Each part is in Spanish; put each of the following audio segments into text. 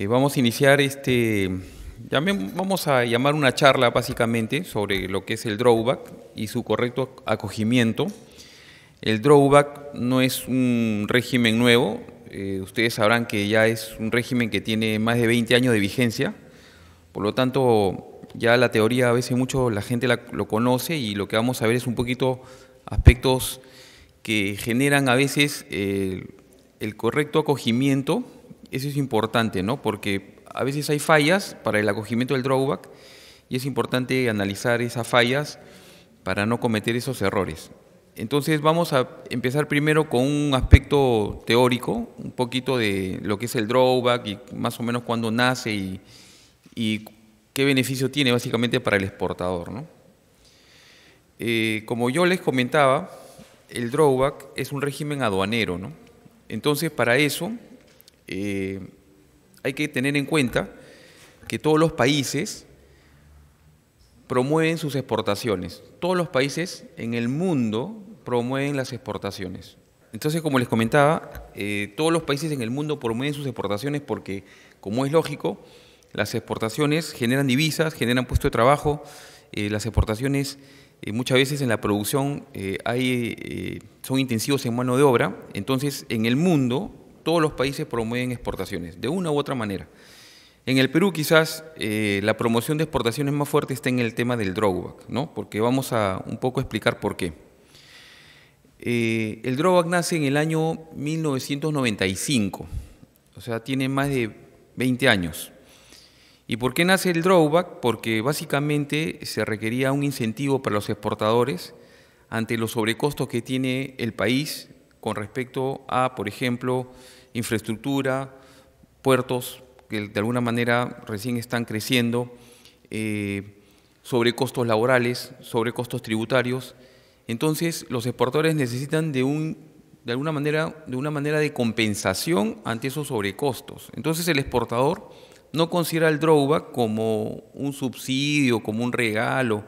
Eh, vamos a iniciar este, vamos a llamar una charla básicamente sobre lo que es el drawback y su correcto acogimiento. El drawback no es un régimen nuevo, eh, ustedes sabrán que ya es un régimen que tiene más de 20 años de vigencia, por lo tanto ya la teoría a veces mucho la gente lo conoce y lo que vamos a ver es un poquito aspectos que generan a veces eh, el correcto acogimiento eso es importante, ¿no? Porque a veces hay fallas para el acogimiento del drawback y es importante analizar esas fallas para no cometer esos errores. Entonces vamos a empezar primero con un aspecto teórico, un poquito de lo que es el drawback y más o menos cuándo nace y, qué beneficio tiene básicamente para el exportador. ¿no? Eh, como yo les comentaba, el drawback es un régimen aduanero. Entonces para eso eh, hay que tener en cuenta que todos los países promueven sus exportaciones. Todos los países en el mundo promueven las exportaciones. Entonces, como les comentaba, eh, todos los países en el mundo promueven sus exportaciones porque, como es lógico, las exportaciones generan divisas, generan puestos de trabajo, eh, las exportaciones muchas veces en la producción son intensivos en mano de obra, entonces en el mundo todos los países promueven exportaciones, de una u otra manera. En el Perú quizás eh, la promoción de exportaciones más fuerte está en el tema del drawback, ¿no? porque vamos a un poco explicar por qué. Eh, el drawback nace en el año 1995, o sea, tiene más de 20 años. ¿Y por qué nace el drawback? Porque básicamente se requería un incentivo para los exportadores ante los sobrecostos que tiene el país con respecto a, por ejemplo, infraestructura, puertos que de alguna manera recién están creciendo, eh, sobre costos laborales, sobre costos tributarios. Entonces, los exportadores necesitan de un de alguna manera de una manera de compensación ante esos sobrecostos. Entonces, el exportador no considera el drawback como un subsidio, como un regalo,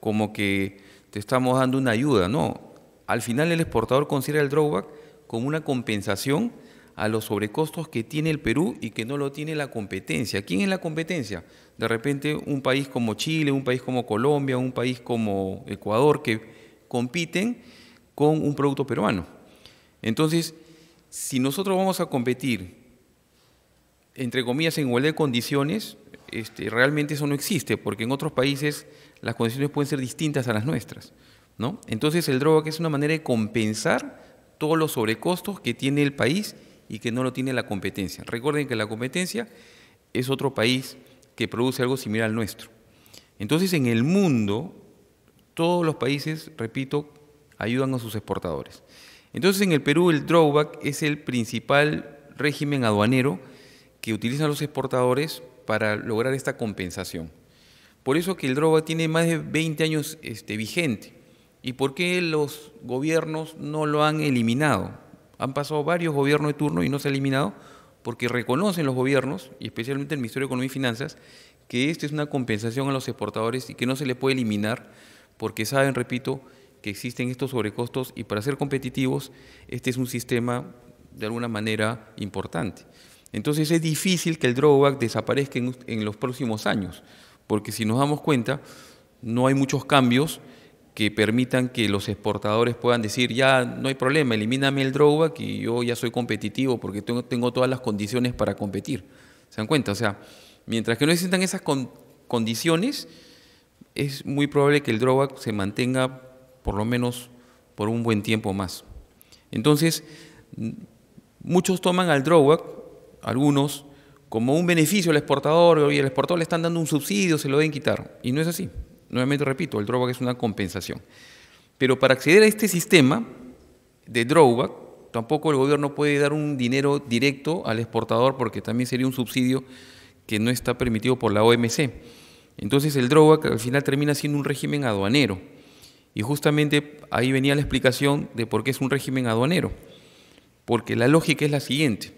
como que te estamos dando una ayuda, no. Al final el exportador considera el drawback como una compensación a los sobrecostos que tiene el Perú y que no lo tiene la competencia. ¿Quién es la competencia? De repente un país como Chile, un país como Colombia, un país como Ecuador, que compiten con un producto peruano. Entonces, si nosotros vamos a competir, entre comillas, en igualdad de condiciones, este, realmente eso no existe, porque en otros países las condiciones pueden ser distintas a las nuestras. ¿no? Entonces, el droga es una manera de compensar todos los sobrecostos que tiene el país y que no lo tiene la competencia. Recuerden que la competencia es otro país que produce algo similar al nuestro. Entonces, en el mundo, todos los países, repito, ayudan a sus exportadores. Entonces, en el Perú, el drawback es el principal régimen aduanero que utilizan los exportadores para lograr esta compensación. Por eso que el drawback tiene más de 20 años este, vigente. ¿Y por qué los gobiernos no lo han eliminado? Han pasado varios gobiernos de turno y no se ha eliminado porque reconocen los gobiernos, y especialmente el Ministerio de Economía y Finanzas, que esto es una compensación a los exportadores y que no se le puede eliminar porque saben, repito, que existen estos sobrecostos y para ser competitivos este es un sistema de alguna manera importante. Entonces es difícil que el drawback desaparezca en, los próximos años, porque si nos damos cuenta, no hay muchos cambios que permitan que los exportadores puedan decir, ya no hay problema, elimíname el drawback y yo ya soy competitivo porque tengo, todas las condiciones para competir. ¿Se dan cuenta? O sea, mientras que no existan esas condiciones, es muy probable que el drawback se mantenga por lo menos por un buen tiempo más. Entonces, muchos toman al drawback, algunos, como un beneficio al exportador, y el exportador le están dando un subsidio, se lo deben quitar, y no es así. Nuevamente repito, el drawback es una compensación. Pero para acceder a este sistema de drawback, tampoco el gobierno puede dar un dinero directo al exportador porque también sería un subsidio que no está permitido por la OMC. Entonces el drawback al final termina siendo un régimen aduanero. Y justamente ahí venía la explicación de por qué es un régimen aduanero. Porque la lógica es la siguiente.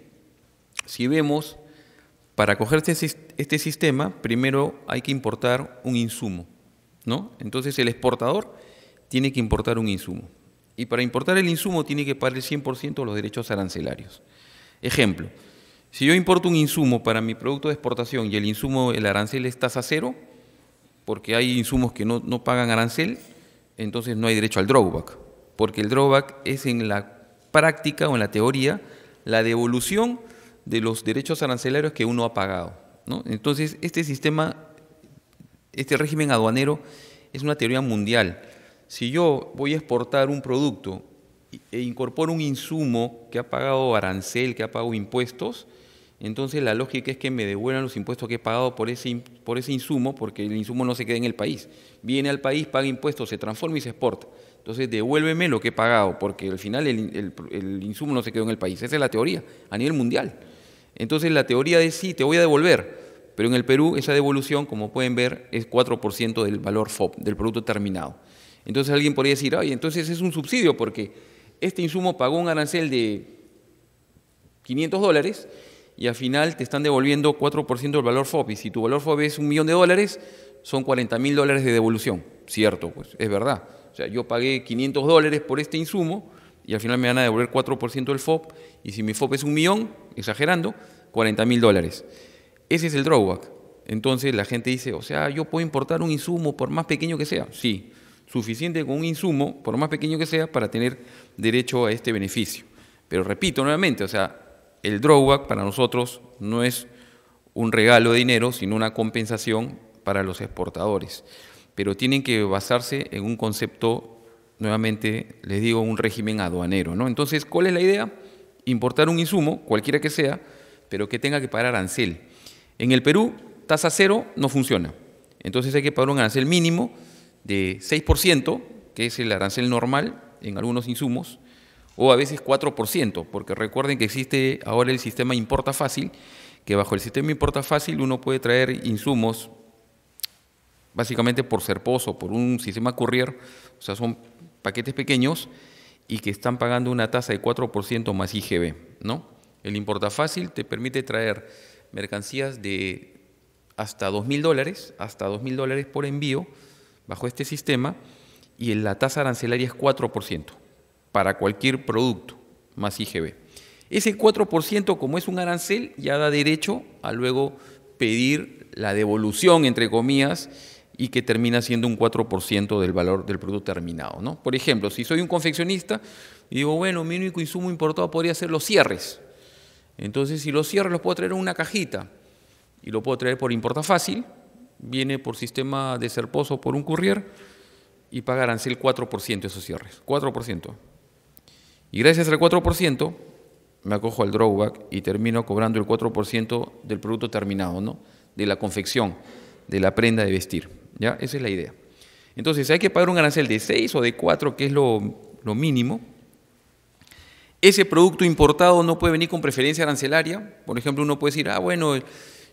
Si vemos, para coger este, este sistema, primero hay que importar un insumo. Entonces el exportador tiene que importar un insumo. Y para importar el insumo tiene que pagar el 100% los derechos arancelarios. Ejemplo, si yo importo un insumo para mi producto de exportación y el insumo, el arancel es tasa cero, porque hay insumos que no, pagan arancel, entonces no hay derecho al drawback, porque el drawback es en la práctica o en la teoría la devolución de los derechos arancelarios que uno ha pagado. Entonces, este sistema este régimen aduanero es una teoría mundial. Si yo voy a exportar un producto e incorporo un insumo que ha pagado arancel, que ha pagado impuestos, entonces la lógica es que me devuelvan los impuestos que he pagado por ese, por ese insumo, porque el insumo no se queda en el país. Viene al país, paga impuestos, se transforma y se exporta. Entonces devuélveme lo que he pagado, porque al final el, el insumo no se quedó en el país. Esa es la teoría a nivel mundial. Entonces la teoría de sí, te voy a devolver pero en el Perú esa devolución, como pueden ver, es 4% del valor FOB, del producto terminado. Entonces alguien podría decir, ay, entonces es un subsidio porque este insumo pagó un arancel de 500 dólares y al final te están devolviendo 4% del valor FOB. Y si tu valor FOB es un millón de dólares, son 40 mil dólares de devolución. Cierto, pues es verdad. O sea, yo pagué 500 dólares por este insumo y al final me van a devolver 4% del FOB. Y si mi FOB es un millón, exagerando, 40 mil dólares. Ese es el drawback. Entonces la gente dice, o sea, yo puedo importar un insumo por más pequeño que sea. Sí, suficiente con un insumo, por más pequeño que sea, para tener derecho a este beneficio. Pero repito nuevamente, o sea, el drawback para nosotros no es un regalo de dinero, sino una compensación para los exportadores. Pero tienen que basarse en un concepto, nuevamente les digo, un régimen aduanero. ¿no? Entonces, ¿cuál es la idea? Importar un insumo, cualquiera que sea, pero que tenga que pagar arancel. En el Perú, tasa cero no funciona. Entonces hay que pagar un arancel mínimo de 6%, que es el arancel normal en algunos insumos, o a veces 4%, porque recuerden que existe ahora el sistema Importa Fácil, que bajo el sistema Importa Fácil uno puede traer insumos básicamente por Serposo, por un sistema courier, o sea, son paquetes pequeños y que están pagando una tasa de 4% más IGB, ¿no? El Importa Fácil te permite traer mercancías de hasta 2.000 dólares, hasta 2.000 dólares por envío bajo este sistema y la tasa arancelaria es 4% para cualquier producto más IGB. Ese 4%, como es un arancel, ya da derecho a luego pedir la devolución, entre comillas, y que termina siendo un 4% del valor del producto terminado. ¿no? Por ejemplo, si soy un confeccionista y digo, bueno, mi único insumo importado podría ser los cierres. Entonces, si los cierres los puedo traer en una cajita y lo puedo traer por importa fácil, viene por sistema de serposo por un courier y paga arancel 4% esos cierres, 4%. Y gracias al 4% me acojo al drawback y termino cobrando el 4% del producto terminado, ¿no? De la confección, de la prenda de vestir, ¿ya? Esa es la idea. Entonces, hay que pagar un arancel de 6 o de 4, que es lo mínimo, ese producto importado no puede venir con preferencia arancelaria. Por ejemplo, uno puede decir, ah, bueno,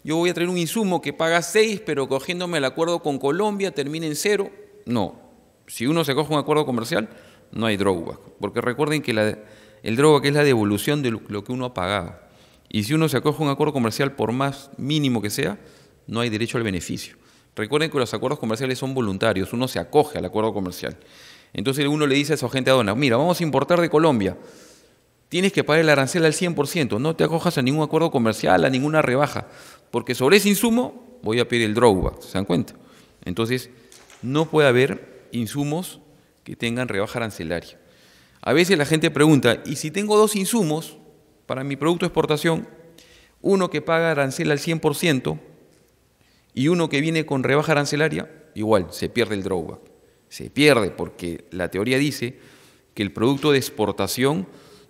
yo voy a traer un insumo que paga 6, pero cogiéndome el acuerdo con Colombia termina en cero. No. Si uno se coge un acuerdo comercial, no hay drawback. Porque recuerden que el drawback es la devolución de lo que uno ha pagado. Y si uno se acoge a un acuerdo comercial, por más mínimo que sea, no hay derecho al beneficio. Recuerden que los acuerdos comerciales son voluntarios, uno se acoge al acuerdo comercial. Entonces uno le dice a esa gente de mira, vamos a importar de Colombia tienes que pagar el arancel al 100%, no te acojas a ningún acuerdo comercial, a ninguna rebaja, porque sobre ese insumo voy a pedir el drawback, ¿se dan cuenta? Entonces, no puede haber insumos que tengan rebaja arancelaria. A veces la gente pregunta, ¿y si tengo dos insumos para mi producto de exportación? Uno que paga arancel al 100% y uno que viene con rebaja arancelaria, igual, se pierde el drawback. Se pierde porque la teoría dice que el producto de exportación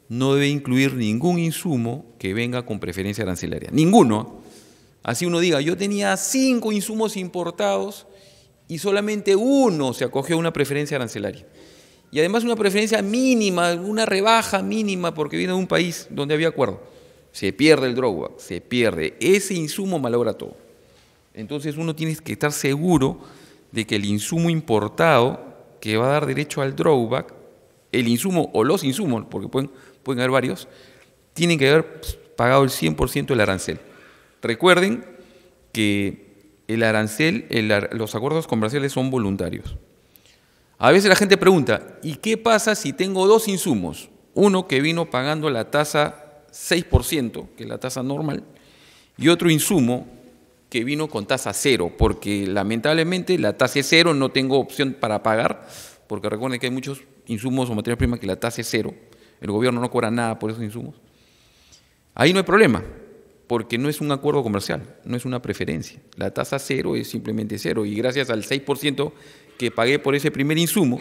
no debe incluir ningún insumo que venga con preferencia arancelaria. Ninguno. Así uno diga, yo tenía cinco insumos importados y solamente uno se acogió a una preferencia arancelaria. Y además una preferencia mínima, una rebaja mínima porque viene de un país donde había acuerdo. Se pierde el drawback, se pierde. Ese insumo malogra todo. Entonces uno tiene que estar seguro de que el insumo importado que va a dar derecho al drawback, el insumo o los insumos, porque pueden pueden haber varios, tienen que haber pues, pagado el 100% del arancel. Recuerden que el arancel, los acuerdos comerciales son voluntarios. A veces la gente pregunta, ¿y qué pasa si tengo dos insumos? Uno que vino pagando la tasa 6%, que es la tasa normal, y otro insumo que vino con tasa cero, porque lamentablemente la tasa es cero, no tengo opción para pagar, porque recuerden que hay muchos insumos o materias primas que la tasa es cero el gobierno no cobra nada por esos insumos. Ahí no hay problema, porque no es un acuerdo comercial, no es una preferencia. La tasa cero es simplemente cero y gracias al 6% que pagué por ese primer insumo,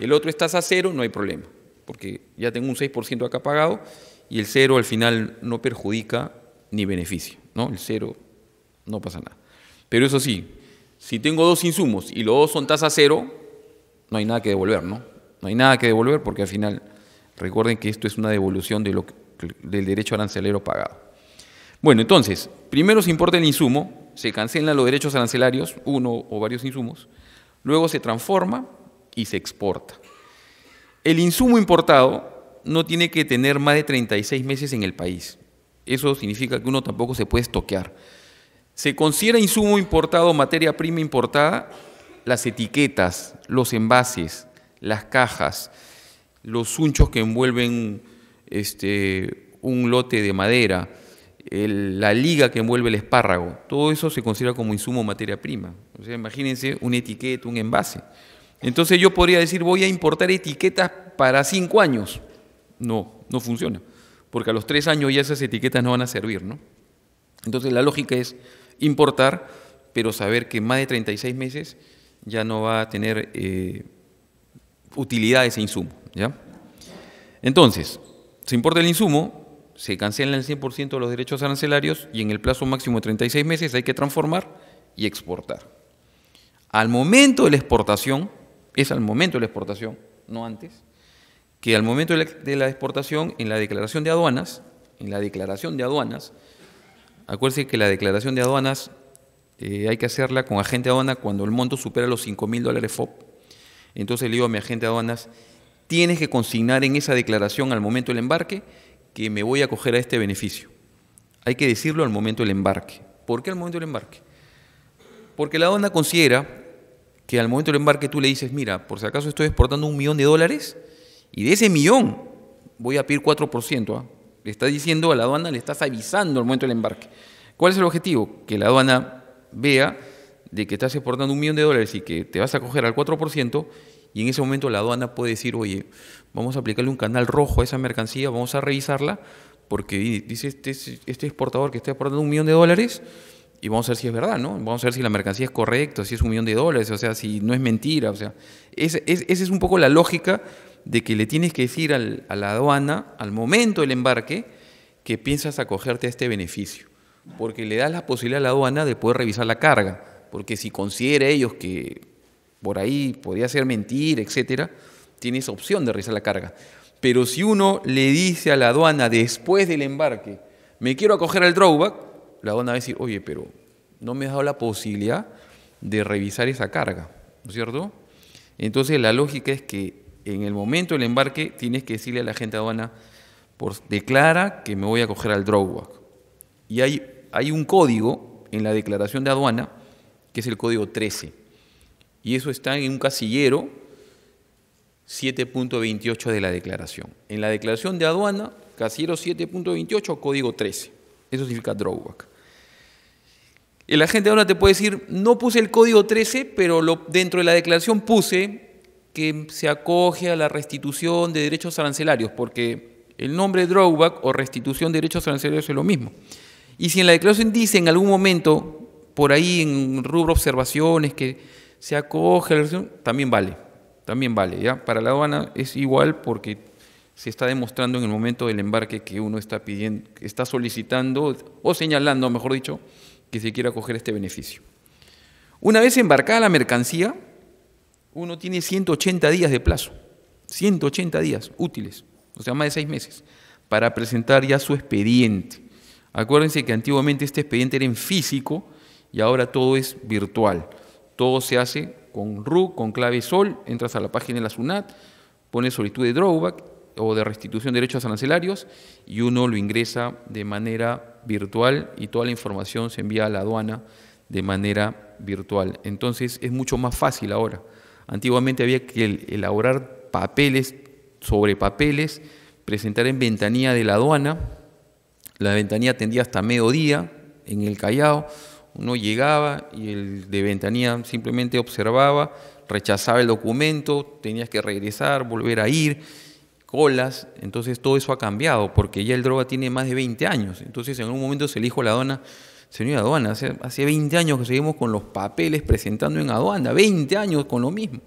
el otro es tasa cero, no hay problema, porque ya tengo un 6% acá pagado y el cero al final no perjudica ni beneficia, ¿no? El cero no pasa nada. Pero eso sí, si tengo dos insumos y los dos son tasa cero, no hay nada que devolver, ¿no? No hay nada que devolver porque al final Recuerden que esto es una devolución del derecho arancelero pagado. Bueno, entonces, primero se importa el insumo, se cancelan los derechos arancelarios, uno o varios insumos, luego se transforma y se exporta. El insumo importado no tiene que tener más de 36 meses en el país. Eso significa que uno tampoco se puede estoquear. Se considera insumo importado, materia prima importada, las etiquetas, los envases, las cajas, los unchos que envuelven este, un lote de madera, la liga que envuelve el espárrago, todo eso se considera como insumo materia prima. O sea, imagínense un etiqueta, un envase. Entonces yo podría decir, voy a importar etiquetas para cinco años. No, no funciona, porque a los tres años ya esas etiquetas no van a servir, ¿no? Entonces la lógica es importar, pero saber que más de 36 meses ya no va a tener... Eh, utilidad de ese insumo. ¿ya? Entonces, se importa el insumo, se cancelan el 100% de los derechos arancelarios y en el plazo máximo de 36 meses hay que transformar y exportar. Al momento de la exportación, es al momento de la exportación, no antes, que al momento de la, exportación, en la declaración de aduanas, en la declaración de aduanas, acuérdense que la declaración de aduanas eh, hay que hacerla con agente de aduana cuando el monto supera los 5 mil dólares FOB entonces le digo a mi agente de aduanas, tienes que consignar en esa declaración al momento del embarque que me voy a coger a este beneficio. Hay que decirlo al momento del embarque. ¿Por qué al momento del embarque? Porque la aduana considera que al momento del embarque tú le dices, mira, por si acaso estoy exportando un millón de dólares y de ese millón voy a pedir 4%. ¿ah?". Le estás diciendo a la aduana, le estás avisando al momento del embarque. ¿Cuál es el objetivo? Que la aduana vea de que estás exportando un millón de dólares y que te vas a coger al 4%, y en ese momento la aduana puede decir, oye, vamos a aplicarle un canal rojo a esa mercancía, vamos a revisarla, porque dice este, este, este, exportador que está exportando un millón de dólares, y vamos a ver si es verdad, ¿no? Vamos a ver si la mercancía es correcta, si es un millón de dólares, o sea, si no es mentira, o sea, esa es, un poco la lógica de que le tienes que decir a la aduana, al momento del embarque, que piensas acogerte a este beneficio, porque le das la posibilidad a la aduana de poder revisar la carga porque si considera ellos que por ahí podría ser mentir, etcétera, tiene esa opción de revisar la carga. Pero si uno le dice a la aduana después del embarque, me quiero acoger al drawback, la aduana va a decir, oye, pero no me has dado la posibilidad de revisar esa carga, ¿no es cierto? Entonces la lógica es que en el momento del embarque tienes que decirle a la gente aduana, por, declara que me voy a acoger al drawback. Y hay, hay un código en la declaración de aduana que es el código 13. Y eso está en un casillero 7.28 de la declaración. En la declaración de aduana, casillero 7.28, código 13. Eso significa drawback. El agente de aduana te puede decir, no puse el código 13, pero dentro de la declaración puse que se acoge a la restitución de derechos arancelarios, porque el nombre drawback o restitución de derechos arancelarios es lo mismo. Y si en la declaración dice en algún momento por ahí en rubro observaciones que se acoge también vale, también vale, ¿ya? Para la aduana es igual porque se está demostrando en el momento del embarque que uno está pidiendo, está solicitando o señalando, mejor dicho, que se quiere acoger este beneficio. Una vez embarcada la mercancía, uno tiene 180 días de plazo, 180 días útiles, o sea, más de seis meses, para presentar ya su expediente. Acuérdense que antiguamente este expediente era en físico, y ahora todo es virtual. Todo se hace con RU, con clave SOL, entras a la página de la SUNAT, pones solicitud de drawback o de restitución de derechos arancelarios y uno lo ingresa de manera virtual y toda la información se envía a la aduana de manera virtual. Entonces es mucho más fácil ahora. Antiguamente había que elaborar papeles sobre papeles, presentar en ventanilla de la aduana, la ventanilla tendía hasta mediodía en el Callao, uno llegaba y el de ventanilla simplemente observaba, rechazaba el documento, tenías que regresar, volver a ir, colas. Entonces todo eso ha cambiado porque ya el droga tiene más de 20 años. Entonces en un momento se le dijo a la aduana, señora aduana, hace, 20 años que seguimos con los papeles presentando en aduana, 20 años con lo mismo.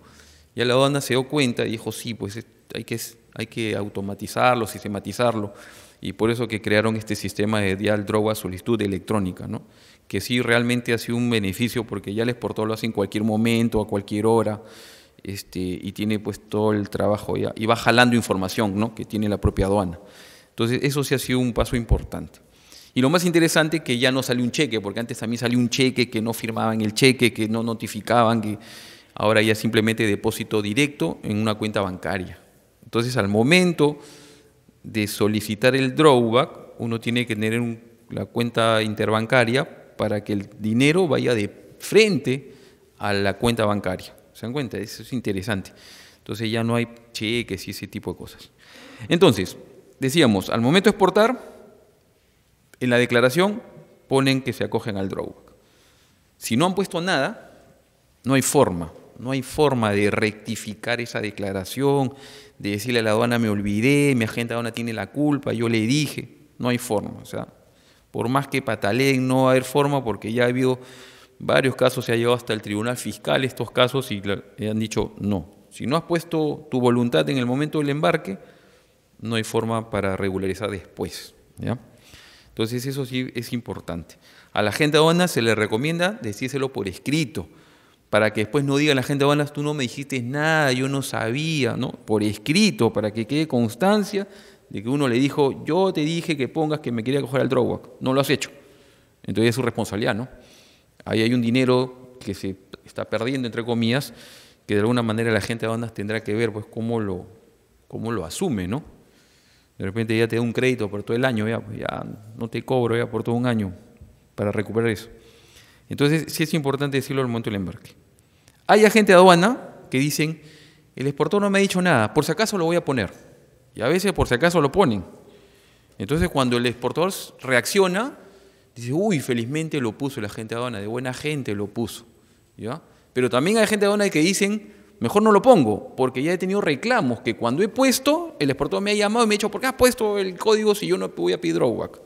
Ya la aduana se dio cuenta y dijo, sí, pues hay que, hay que automatizarlo, sistematizarlo. Y por eso que crearon este sistema de dial droga solicitud electrónica, ¿no? que sí realmente ha sido un beneficio porque ya el exportador lo hace en cualquier momento, a cualquier hora, este, y tiene pues todo el trabajo ya, y va jalando información que tiene la propia aduana. Entonces eso sí ha sido un paso importante. Y lo más interesante es que ya no sale un cheque, porque antes también salió un cheque que no firmaban el cheque, que no notificaban, que ahora ya simplemente depósito directo en una cuenta bancaria. Entonces al momento de solicitar el drawback, uno tiene que tener la cuenta interbancaria para que el dinero vaya de frente a la cuenta bancaria. ¿Se dan cuenta? Eso es interesante. Entonces ya no hay cheques y ese tipo de cosas. Entonces, decíamos, al momento de exportar, en la declaración ponen que se acogen al drawback. Si no han puesto nada, no hay forma, no hay forma de rectificar esa declaración, de decirle a la aduana me olvidé, mi agente aduana tiene la culpa, yo le dije, no hay forma. O sea, por más que pataleen, no va a haber forma porque ya ha habido varios casos, se ha llevado hasta el tribunal fiscal estos casos y han dicho no. Si no has puesto tu voluntad en el momento del embarque, no hay forma para regularizar después. Entonces eso sí es importante. A la gente de se le recomienda decírselo por escrito, para que después no diga la gente de tú no me dijiste nada, yo no sabía, ¿no? Por escrito, para que quede constancia de que uno le dijo, yo te dije que pongas que me quería coger al drawback, no lo has hecho. Entonces es su responsabilidad, ¿no? Ahí hay un dinero que se está perdiendo, entre comillas, que de alguna manera la gente de aduanas tendrá que ver pues cómo lo, cómo lo asume, ¿no? De repente ya te da un crédito por todo el año, ya, ya no te cobro ya por todo un año para recuperar eso. Entonces sí es importante decirlo al momento del embarque. Hay gente de aduana que dicen, el exportador no me ha dicho nada, por si acaso lo voy a poner. Y a veces por si acaso lo ponen. Entonces cuando el exportador reacciona, dice, uy, felizmente lo puso la gente de aduana, de buena gente lo puso. ¿Ya? Pero también hay gente de aduana que dicen, mejor no lo pongo, porque ya he tenido reclamos que cuando he puesto, el exportador me ha llamado y me ha dicho, ¿por qué has puesto el código si yo no voy a pedir drawback?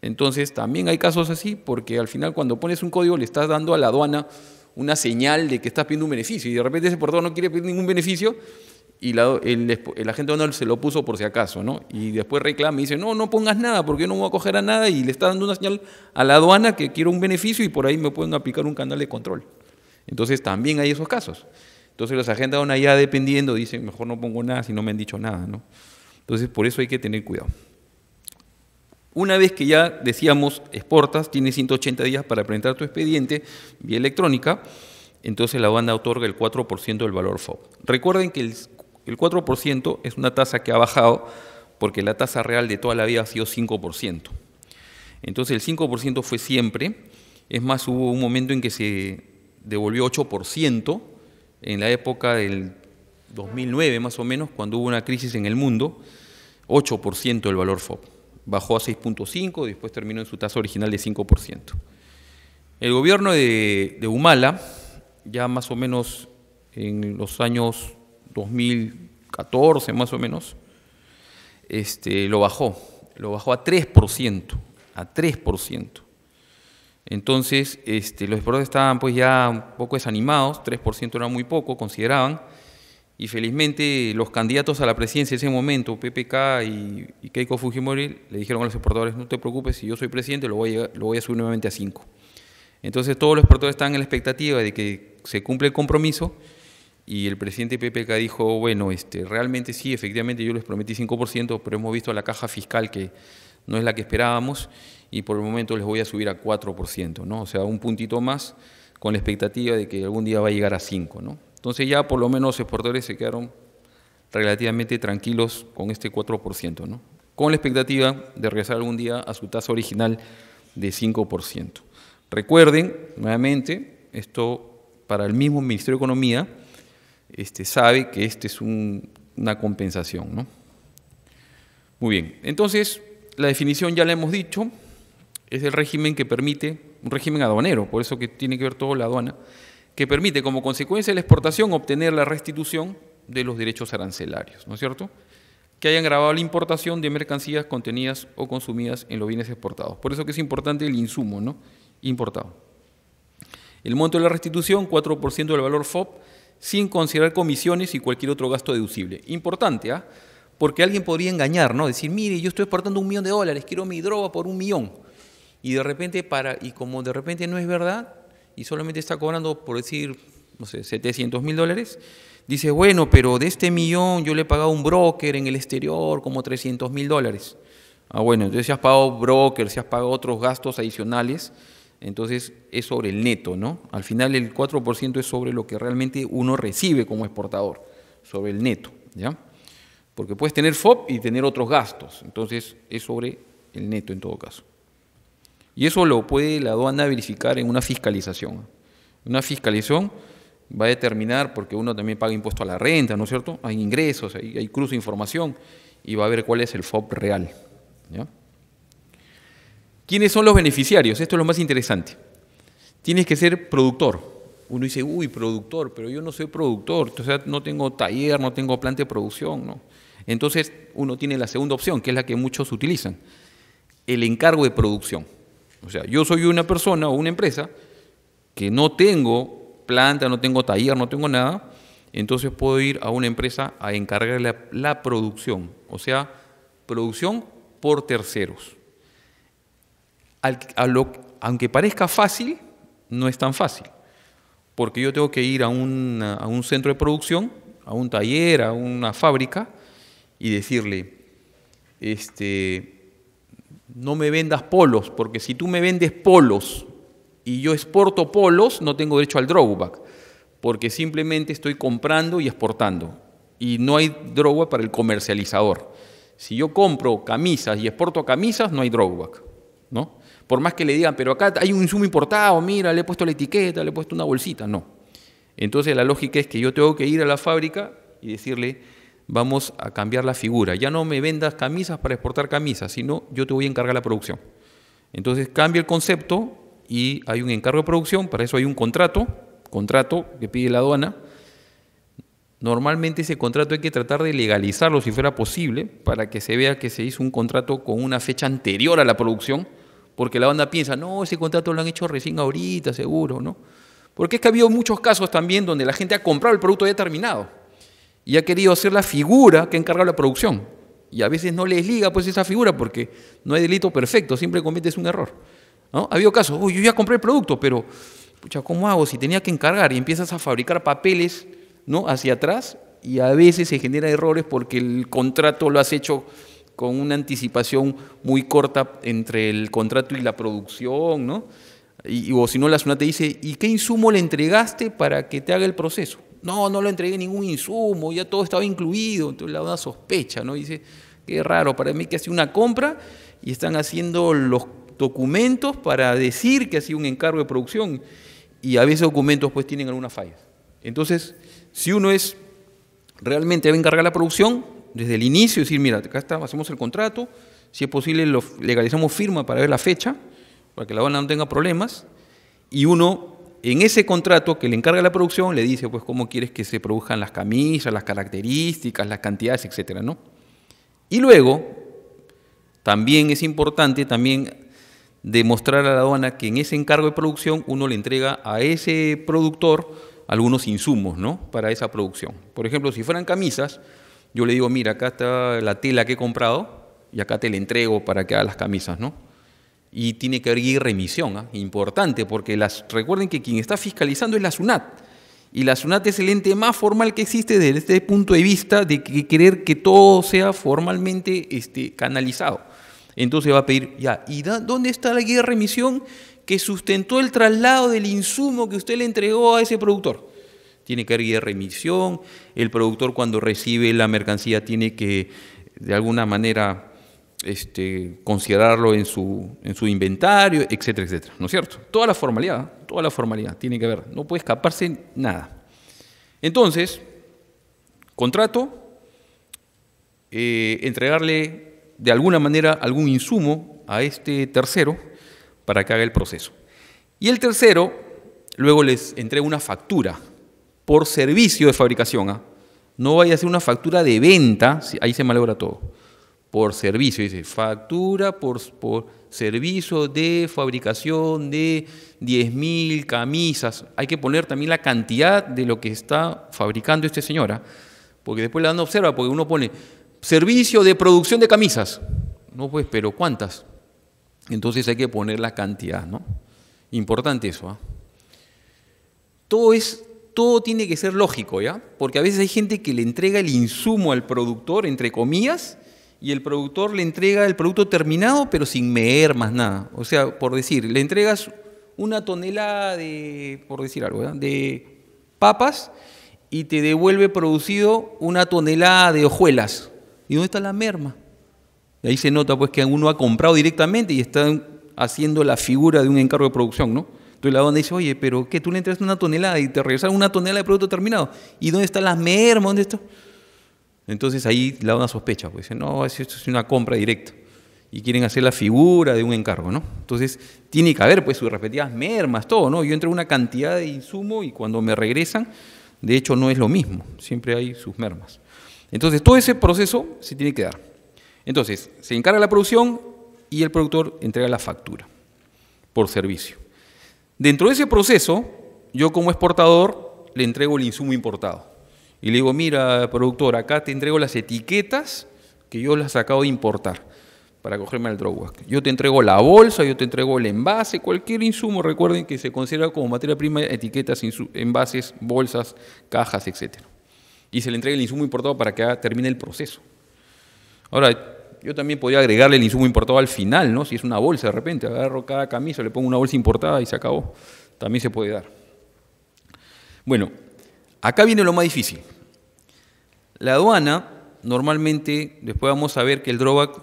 Entonces también hay casos así, porque al final cuando pones un código le estás dando a la aduana una señal de que estás pidiendo un beneficio y de repente ese exportador no quiere pedir ningún beneficio y el, agente de se lo puso por si acaso, ¿no? Y después reclama y dice, no, no pongas nada porque yo no voy a coger a nada y le está dando una señal a la aduana que quiero un beneficio y por ahí me pueden aplicar un canal de control. Entonces también hay esos casos. Entonces los agentes de ya dependiendo dicen, mejor no pongo nada si no me han dicho nada, ¿no? Entonces por eso hay que tener cuidado. Una vez que ya decíamos exportas, tienes 180 días para presentar tu expediente vía electrónica, entonces la aduana otorga el 4% del valor FOB. Recuerden que el el 4% es una tasa que ha bajado porque la tasa real de toda la vida ha sido 5%. Entonces el 5% fue siempre, es más, hubo un momento en que se devolvió 8% en la época del 2009 más o menos, cuando hubo una crisis en el mundo, 8% del valor FOB. Bajó a 6.5, después terminó en su tasa original de 5%. El gobierno de, de Humala, ya más o menos en los años 2014 más o menos, este, lo bajó, lo bajó a 3%, a 3%. Entonces, este, los exportadores estaban pues ya un poco desanimados, 3% era muy poco, consideraban, y felizmente los candidatos a la presidencia en ese momento, PPK y, Keiko Fujimori, le dijeron a los exportadores, no te preocupes, si yo soy presidente lo voy a, lo voy a subir nuevamente a 5. Entonces todos los exportadores estaban en la expectativa de que se cumple el compromiso y el presidente PPK dijo, bueno, este, realmente sí, efectivamente yo les prometí 5%, pero hemos visto la caja fiscal que no es la que esperábamos y por el momento les voy a subir a 4%, ¿no? O sea, un puntito más con la expectativa de que algún día va a llegar a 5, ¿no? Entonces ya por lo menos los exportadores se quedaron relativamente tranquilos con este 4%, ¿no? Con la expectativa de regresar algún día a su tasa original de 5%. Recuerden, nuevamente, esto para el mismo Ministerio de Economía, este, sabe que esta es una compensación. ¿no? Muy bien, entonces la definición ya la hemos dicho, es el régimen que permite, un régimen aduanero, por eso que tiene que ver todo la aduana, que permite como consecuencia de la exportación obtener la restitución de los derechos arancelarios, ¿no es cierto? Que hayan grabado la importación de mercancías contenidas o consumidas en los bienes exportados. Por eso que es importante el insumo, ¿no? Importado. El monto de la restitución, 4% del valor FOB sin considerar comisiones y cualquier otro gasto deducible. Importante, ¿ah? Porque alguien podría engañar, ¿no? Decir, mire, yo estoy exportando un millón de dólares, quiero mi droga por un millón. Y de repente, para, y como de repente no es verdad, y solamente está cobrando, por decir, no sé, 700 mil dólares, dice, bueno, pero de este millón yo le he pagado a un broker en el exterior como 300 mil dólares. Ah, bueno, entonces si has pagado broker, si has pagado otros gastos adicionales, entonces es sobre el neto, ¿no? Al final el 4% es sobre lo que realmente uno recibe como exportador, sobre el neto, ¿ya? Porque puedes tener FOB y tener otros gastos, entonces es sobre el neto en todo caso. Y eso lo puede la aduana verificar en una fiscalización. Una fiscalización va a determinar, porque uno también paga impuesto a la renta, ¿no es cierto? Hay ingresos, hay, hay cruce de información y va a ver cuál es el FOB real, ¿ya? ¿Quiénes son los beneficiarios? Esto es lo más interesante. Tienes que ser productor. Uno dice, uy, productor, pero yo no soy productor, o sea, no tengo taller, no tengo planta de producción, Entonces uno tiene la segunda opción, que es la que muchos utilizan, el encargo de producción. O sea, yo soy una persona o una empresa que no tengo planta, no tengo taller, no tengo nada, entonces puedo ir a una empresa a encargarle la producción, o sea, producción por terceros aunque parezca fácil, no es tan fácil, porque yo tengo que ir a un, centro de producción, a un taller, a una fábrica, y decirle, este, no me vendas polos, porque si tú me vendes polos y yo exporto polos, no tengo derecho al drawback, porque simplemente estoy comprando y exportando, y no hay drawback para el comercializador. Si yo compro camisas y exporto camisas, no hay drawback, ¿no? Por más que le digan, pero acá hay un insumo importado, mira, le he puesto la etiqueta, le he puesto una bolsita. No. Entonces la lógica es que yo tengo que ir a la fábrica y decirle, vamos a cambiar la figura. Ya no me vendas camisas para exportar camisas, sino yo te voy a encargar la producción. Entonces cambia el concepto y hay un encargo de producción, para eso hay un contrato, contrato que pide la aduana. Normalmente ese contrato hay que tratar de legalizarlo si fuera posible, para que se vea que se hizo un contrato con una fecha anterior a la producción porque la banda piensa, no, ese contrato lo han hecho recién ahorita, seguro, ¿no? Porque es que ha habido muchos casos también donde la gente ha comprado el producto ya terminado y ha querido hacer la figura que ha encargado la producción. Y a veces no les liga pues esa figura porque no hay delito perfecto, siempre cometes un error. ¿no? Ha habido casos, uy, yo ya compré el producto, pero, pucha, ¿cómo hago si tenía que encargar? Y empiezas a fabricar papeles ¿no? hacia atrás y a veces se generan errores porque el contrato lo has hecho con una anticipación muy corta entre el contrato y la producción, ¿no? Y, o si no, la zona te dice, ¿y qué insumo le entregaste para que te haga el proceso? No, no le entregué ningún insumo, ya todo estaba incluido. Entonces le da una sospecha, ¿no? dice, qué raro, para mí que hace una compra y están haciendo los documentos para decir que ha sido un encargo de producción. Y a veces documentos pues tienen alguna fallas. Entonces, si uno es realmente va a encargar la producción, desde el inicio, decir, mira, acá está, hacemos el contrato, si es posible lo legalizamos firma para ver la fecha, para que la aduana no tenga problemas, y uno en ese contrato que le encarga la producción le dice, pues, cómo quieres que se produzcan las camisas, las características, las cantidades, etcétera, ¿no? Y luego, también es importante también demostrar a la aduana que en ese encargo de producción uno le entrega a ese productor algunos insumos, ¿no? Para esa producción. Por ejemplo, si fueran camisas, yo le digo, mira, acá está la tela que he comprado y acá te la entrego para que hagas las camisas, ¿no? Y tiene que haber guía remisión, ¿ah? importante, porque las, recuerden que quien está fiscalizando es la SUNAT. Y la SUNAT es el ente más formal que existe desde este punto de vista de querer que todo sea formalmente este, canalizado. Entonces va a pedir, ya, ¿y dónde está la guía de remisión que sustentó el traslado del insumo que usted le entregó a ese productor? Tiene que haber remisión, el productor cuando recibe la mercancía tiene que, de alguna manera, este, considerarlo en su, inventario, etcétera, etcétera. ¿No es cierto? Toda la formalidad, toda la formalidad tiene que ver, no puede escaparse nada. Entonces, contrato, eh, entregarle de alguna manera algún insumo a este tercero para que haga el proceso. Y el tercero luego les entrega una factura por servicio de fabricación. ¿ah? No vaya a ser una factura de venta, ahí se malogra todo. Por servicio, dice, factura por, por servicio de fabricación de 10.000 camisas. Hay que poner también la cantidad de lo que está fabricando este señora, ¿ah? porque después la no observa, porque uno pone servicio de producción de camisas. No, pues, pero ¿cuántas? Entonces hay que poner la cantidad, ¿no? Importante eso. ¿ah? Todo es todo tiene que ser lógico, ¿ya? Porque a veces hay gente que le entrega el insumo al productor, entre comillas, y el productor le entrega el producto terminado, pero sin meer nada. O sea, por decir, le entregas una tonelada de, por decir algo, de papas y te devuelve producido una tonelada de hojuelas. ¿Y dónde está la merma? Y ahí se nota pues que uno ha comprado directamente y están haciendo la figura de un encargo de producción, ¿no? Entonces la onda dice, oye, pero ¿qué? Tú le entregas una tonelada y te regresan una tonelada de producto terminado. ¿Y dónde están las mermas? ¿Dónde esto? Entonces ahí la onda sospecha, pues dice, no, esto es una compra directa. Y quieren hacer la figura de un encargo, ¿no? Entonces tiene que haber pues sus respectivas mermas, todo, ¿no? Yo entro una cantidad de insumo y cuando me regresan, de hecho no es lo mismo, siempre hay sus mermas. Entonces todo ese proceso se tiene que dar. Entonces se encarga la producción y el productor entrega la factura por servicio. Dentro de ese proceso, yo como exportador le entrego el insumo importado. Y le digo, mira, productor, acá te entrego las etiquetas que yo las acabo de importar para cogerme al drawback. Yo te entrego la bolsa, yo te entrego el envase, cualquier insumo, recuerden que se considera como materia prima etiquetas, envases, bolsas, cajas, etc. Y se le entrega el insumo importado para que termine el proceso. Ahora, yo también podría agregarle el insumo importado al final, ¿no? Si es una bolsa de repente, agarro cada camisa, le pongo una bolsa importada y se acabó. También se puede dar. Bueno, acá viene lo más difícil. La aduana, normalmente, después vamos a ver que el drawback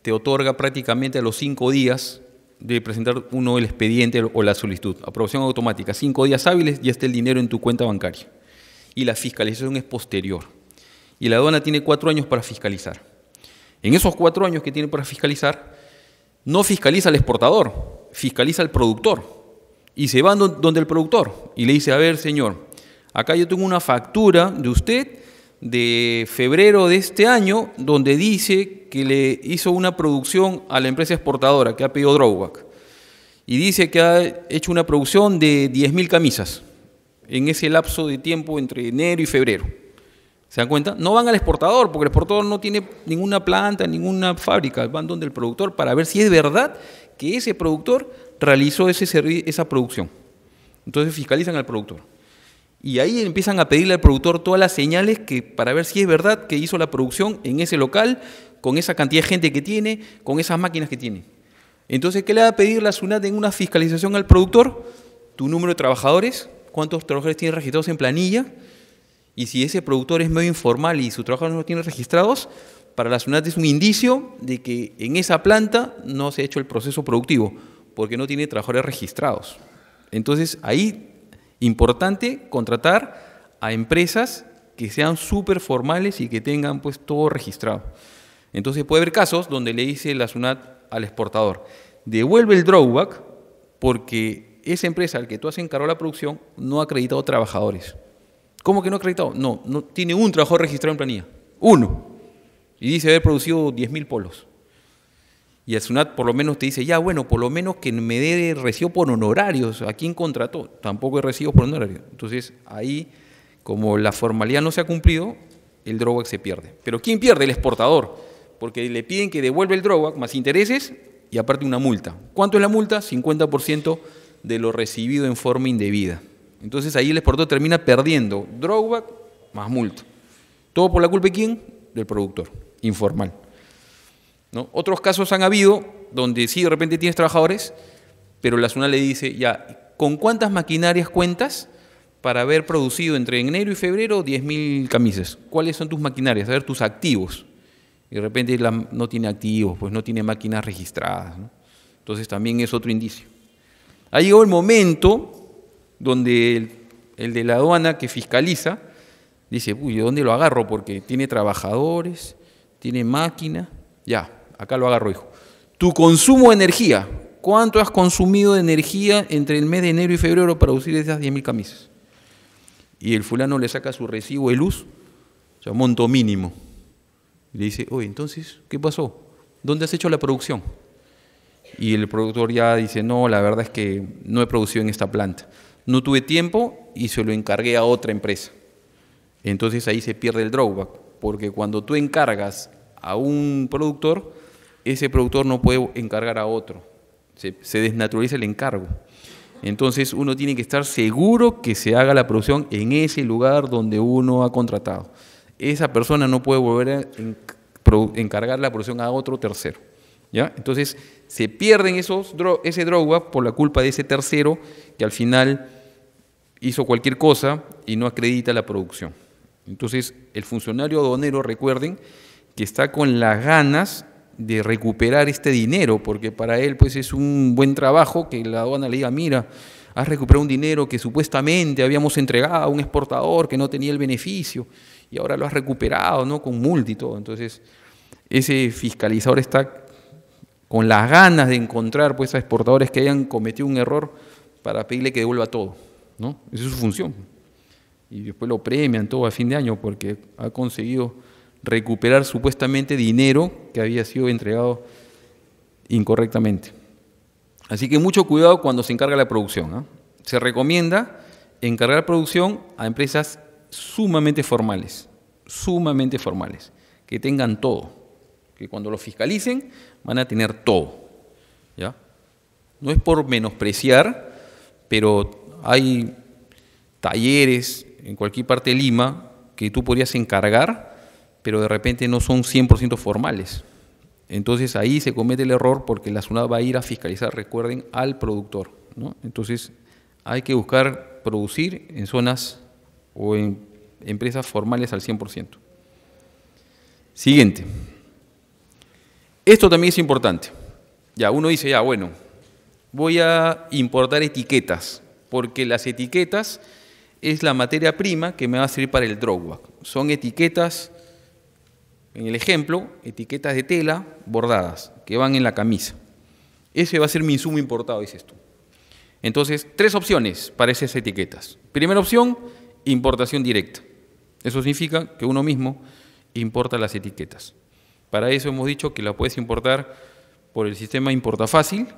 te otorga prácticamente a los cinco días de presentar uno el expediente o la solicitud. Aprobación automática, cinco días hábiles, ya está el dinero en tu cuenta bancaria. Y la fiscalización es posterior. Y la aduana tiene cuatro años para fiscalizar. En esos cuatro años que tiene para fiscalizar, no fiscaliza al exportador, fiscaliza al productor. Y se va donde el productor y le dice, a ver señor, acá yo tengo una factura de usted de febrero de este año donde dice que le hizo una producción a la empresa exportadora que ha pedido drawback. Y dice que ha hecho una producción de 10.000 camisas en ese lapso de tiempo entre enero y febrero. ¿Se dan cuenta? No van al exportador, porque el exportador no tiene ninguna planta, ninguna fábrica, van donde el productor para ver si es verdad que ese productor realizó ese esa producción. Entonces fiscalizan al productor. Y ahí empiezan a pedirle al productor todas las señales que, para ver si es verdad que hizo la producción en ese local, con esa cantidad de gente que tiene, con esas máquinas que tiene. Entonces, ¿qué le va a pedir la SUNAT en una fiscalización al productor? Tu número de trabajadores, cuántos trabajadores tienes registrados en planilla, y si ese productor es medio informal y su trabajo no tiene registrados, para la SUNAT es un indicio de que en esa planta no se ha hecho el proceso productivo, porque no tiene trabajadores registrados. Entonces, ahí importante contratar a empresas que sean súper formales y que tengan pues todo registrado. Entonces puede haber casos donde le dice la SUNAT al exportador, devuelve el drawback porque esa empresa al que tú has encargado la producción no ha acreditado trabajadores. ¿Cómo que no ha acreditado? No, no tiene un trabajo registrado en planilla. Uno. Y dice haber producido 10.000 polos. Y el SUNAT por lo menos te dice, ya bueno, por lo menos que me dé recibo por honorarios. ¿A quién contrató? Tampoco he recibo por honorarios. Entonces ahí, como la formalidad no se ha cumplido, el drawback se pierde. Pero ¿quién pierde? El exportador. Porque le piden que devuelva el drawback más intereses y aparte una multa. ¿Cuánto es la multa? 50% de lo recibido en forma indebida. Entonces ahí el exportador termina perdiendo drawback más multa. Todo por la culpa de quién? Del productor, informal. ¿No? Otros casos han habido donde sí, de repente tienes trabajadores, pero la zona le dice, ya, ¿con cuántas maquinarias cuentas para haber producido entre enero y febrero 10.000 camisas? ¿Cuáles son tus maquinarias? A ver, tus activos. Y de repente no tiene activos, pues no tiene máquinas registradas. Entonces también es otro indicio. Ha llegado el momento donde el, de la aduana que fiscaliza dice, uy, ¿de dónde lo agarro? Porque tiene trabajadores, tiene máquina, ya, acá lo agarro, hijo. Tu consumo de energía, ¿cuánto has consumido de energía entre el mes de enero y febrero para producir esas 10.000 camisas? Y el fulano le saca su recibo de luz, o sea, monto mínimo. Y le dice, uy, entonces, ¿qué pasó? ¿Dónde has hecho la producción? Y el productor ya dice, no, la verdad es que no he producido en esta planta no tuve tiempo y se lo encargué a otra empresa. Entonces ahí se pierde el drawback, porque cuando tú encargas a un productor, ese productor no puede encargar a otro. Se, desnaturaliza el encargo. Entonces uno tiene que estar seguro que se haga la producción en ese lugar donde uno ha contratado. Esa persona no puede volver a encargar la producción a otro tercero. ¿ya? Entonces se pierden esos, ese drawback por la culpa de ese tercero que al final hizo cualquier cosa y no acredita la producción. Entonces, el funcionario aduanero, recuerden, que está con las ganas de recuperar este dinero, porque para él pues es un buen trabajo que la aduana le diga, mira, has recuperado un dinero que supuestamente habíamos entregado a un exportador que no tenía el beneficio y ahora lo has recuperado, ¿no? Con multa todo. Entonces, ese fiscalizador está con las ganas de encontrar pues a exportadores que hayan cometido un error para pedirle que devuelva todo. ¿no? Esa es su función. Y después lo premian todo a fin de año porque ha conseguido recuperar supuestamente dinero que había sido entregado incorrectamente. Así que mucho cuidado cuando se encarga la producción. ¿ah? Se recomienda encargar producción a empresas sumamente formales, sumamente formales, que tengan todo, que cuando lo fiscalicen van a tener todo. ¿ya? No es por menospreciar, pero hay talleres en cualquier parte de Lima que tú podrías encargar, pero de repente no son 100% formales. Entonces ahí se comete el error porque la zona va a ir a fiscalizar, recuerden, al productor. Entonces hay que buscar producir en zonas o en empresas formales al 100%. Siguiente. Esto también es importante. Ya, uno dice, ya, bueno, voy a importar etiquetas porque las etiquetas es la materia prima que me va a servir para el drawback. Son etiquetas, en el ejemplo, etiquetas de tela bordadas que van en la camisa. Ese va a ser mi insumo importado, dices tú. Entonces, tres opciones para esas etiquetas. Primera opción, importación directa. Eso significa que uno mismo importa las etiquetas. Para eso hemos dicho que la puedes importar por el sistema Importa Fácil,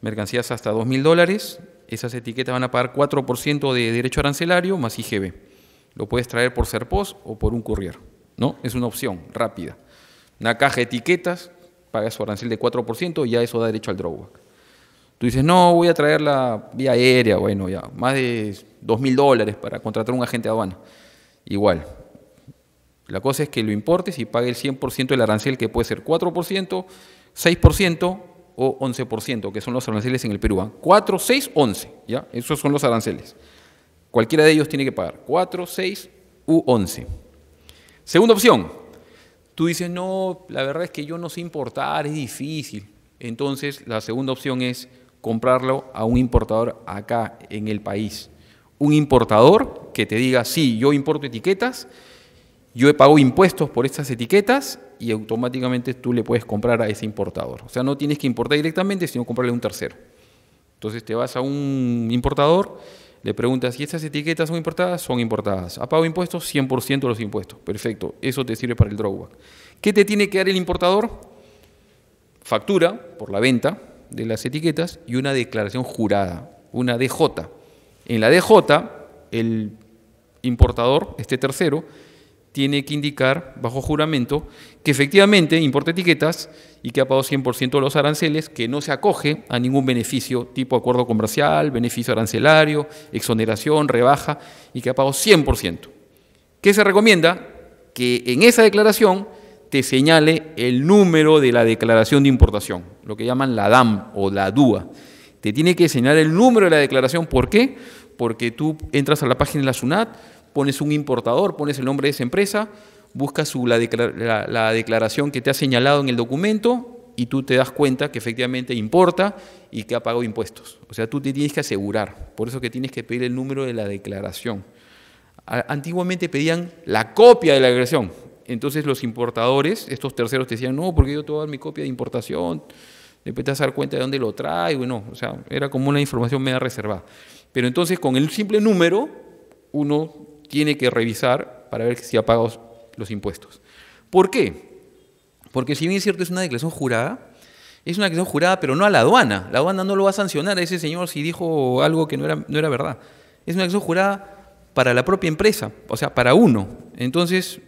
mercancías hasta 2.000 dólares, esas etiquetas van a pagar 4% de derecho arancelario más IGB. Lo puedes traer por Serpos o por un courier, ¿no? Es una opción rápida. Una caja de etiquetas, paga su arancel de 4% y ya eso da derecho al drawback. Tú dices, no, voy a traerla vía aérea, bueno, ya, más de 2.000 dólares para contratar un agente de aduana. Igual, la cosa es que lo importes y pague el 100% del arancel, que puede ser 4%, 6% o 11%, que son los aranceles en el Perú. 4, 6, 11, ¿ya? Esos son los aranceles. Cualquiera de ellos tiene que pagar 4, 6 u 11. Segunda opción, tú dices, no, la verdad es que yo no sé importar, es difícil. Entonces, la segunda opción es comprarlo a un importador acá en el país. Un importador que te diga, sí, yo importo etiquetas, yo he pagado impuestos por estas etiquetas y automáticamente tú le puedes comprar a ese importador. O sea, no tienes que importar directamente, sino comprarle a un tercero. Entonces te vas a un importador, le preguntas si estas etiquetas son importadas, son importadas. ¿Ha pagado impuestos? 100% de los impuestos. Perfecto, eso te sirve para el drawback. ¿Qué te tiene que dar el importador? Factura por la venta de las etiquetas y una declaración jurada, una DJ. En la DJ, el importador, este tercero, tiene que indicar bajo juramento que efectivamente importa etiquetas y que ha pagado 100% de los aranceles, que no se acoge a ningún beneficio tipo acuerdo comercial, beneficio arancelario, exoneración, rebaja y que ha pagado 100%. ¿Qué se recomienda? Que en esa declaración te señale el número de la declaración de importación, lo que llaman la DAM o la DUA. Te tiene que señalar el número de la declaración. ¿Por qué? Porque tú entras a la página de la SUNAT, pones un importador, pones el nombre de esa empresa, buscas la, declaración que te ha señalado en el documento y tú te das cuenta que efectivamente importa y que ha pagado impuestos. O sea, tú te tienes que asegurar. Por eso que tienes que pedir el número de la declaración. Antiguamente pedían la copia de la agresión. Entonces los importadores, estos terceros, te decían, no, porque yo te voy a dar mi copia de importación. Después te vas a dar cuenta de dónde lo traigo bueno O sea, era como una información media reservada. Pero entonces con el simple número uno tiene que revisar para ver si ha pagado los impuestos. ¿Por qué? Porque si bien es cierto es una declaración jurada, es una declaración jurada, pero no a la aduana. La aduana no lo va a sancionar a ese señor si dijo algo que no era, no era verdad. Es una declaración jurada para la propia empresa, o sea, para uno. Entonces,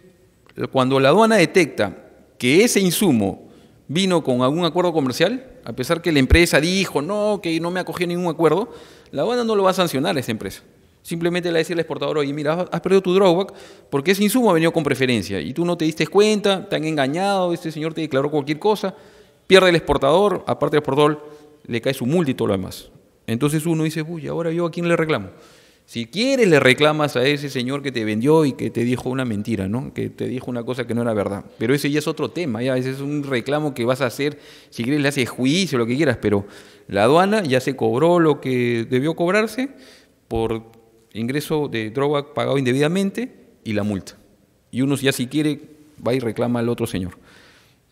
cuando la aduana detecta que ese insumo vino con algún acuerdo comercial, a pesar que la empresa dijo, no, que no me acogió ningún acuerdo, la aduana no lo va a sancionar a esa empresa. Simplemente le dice al exportador, oye, mira, has perdido tu drawback porque ese insumo ha venido con preferencia y tú no te diste cuenta, te han engañado, este señor te declaró cualquier cosa, pierde el exportador, aparte del exportador le cae su multa y todo lo demás. Entonces uno dice, uy, ahora yo a quién le reclamo. Si quieres le reclamas a ese señor que te vendió y que te dijo una mentira, ¿no? Que te dijo una cosa que no era verdad. Pero ese ya es otro tema, ya ese es un reclamo que vas a hacer, si quieres le haces juicio, lo que quieras, pero la aduana ya se cobró lo que debió cobrarse por ingreso de droga pagado indebidamente y la multa. Y uno ya si quiere va y reclama al otro señor.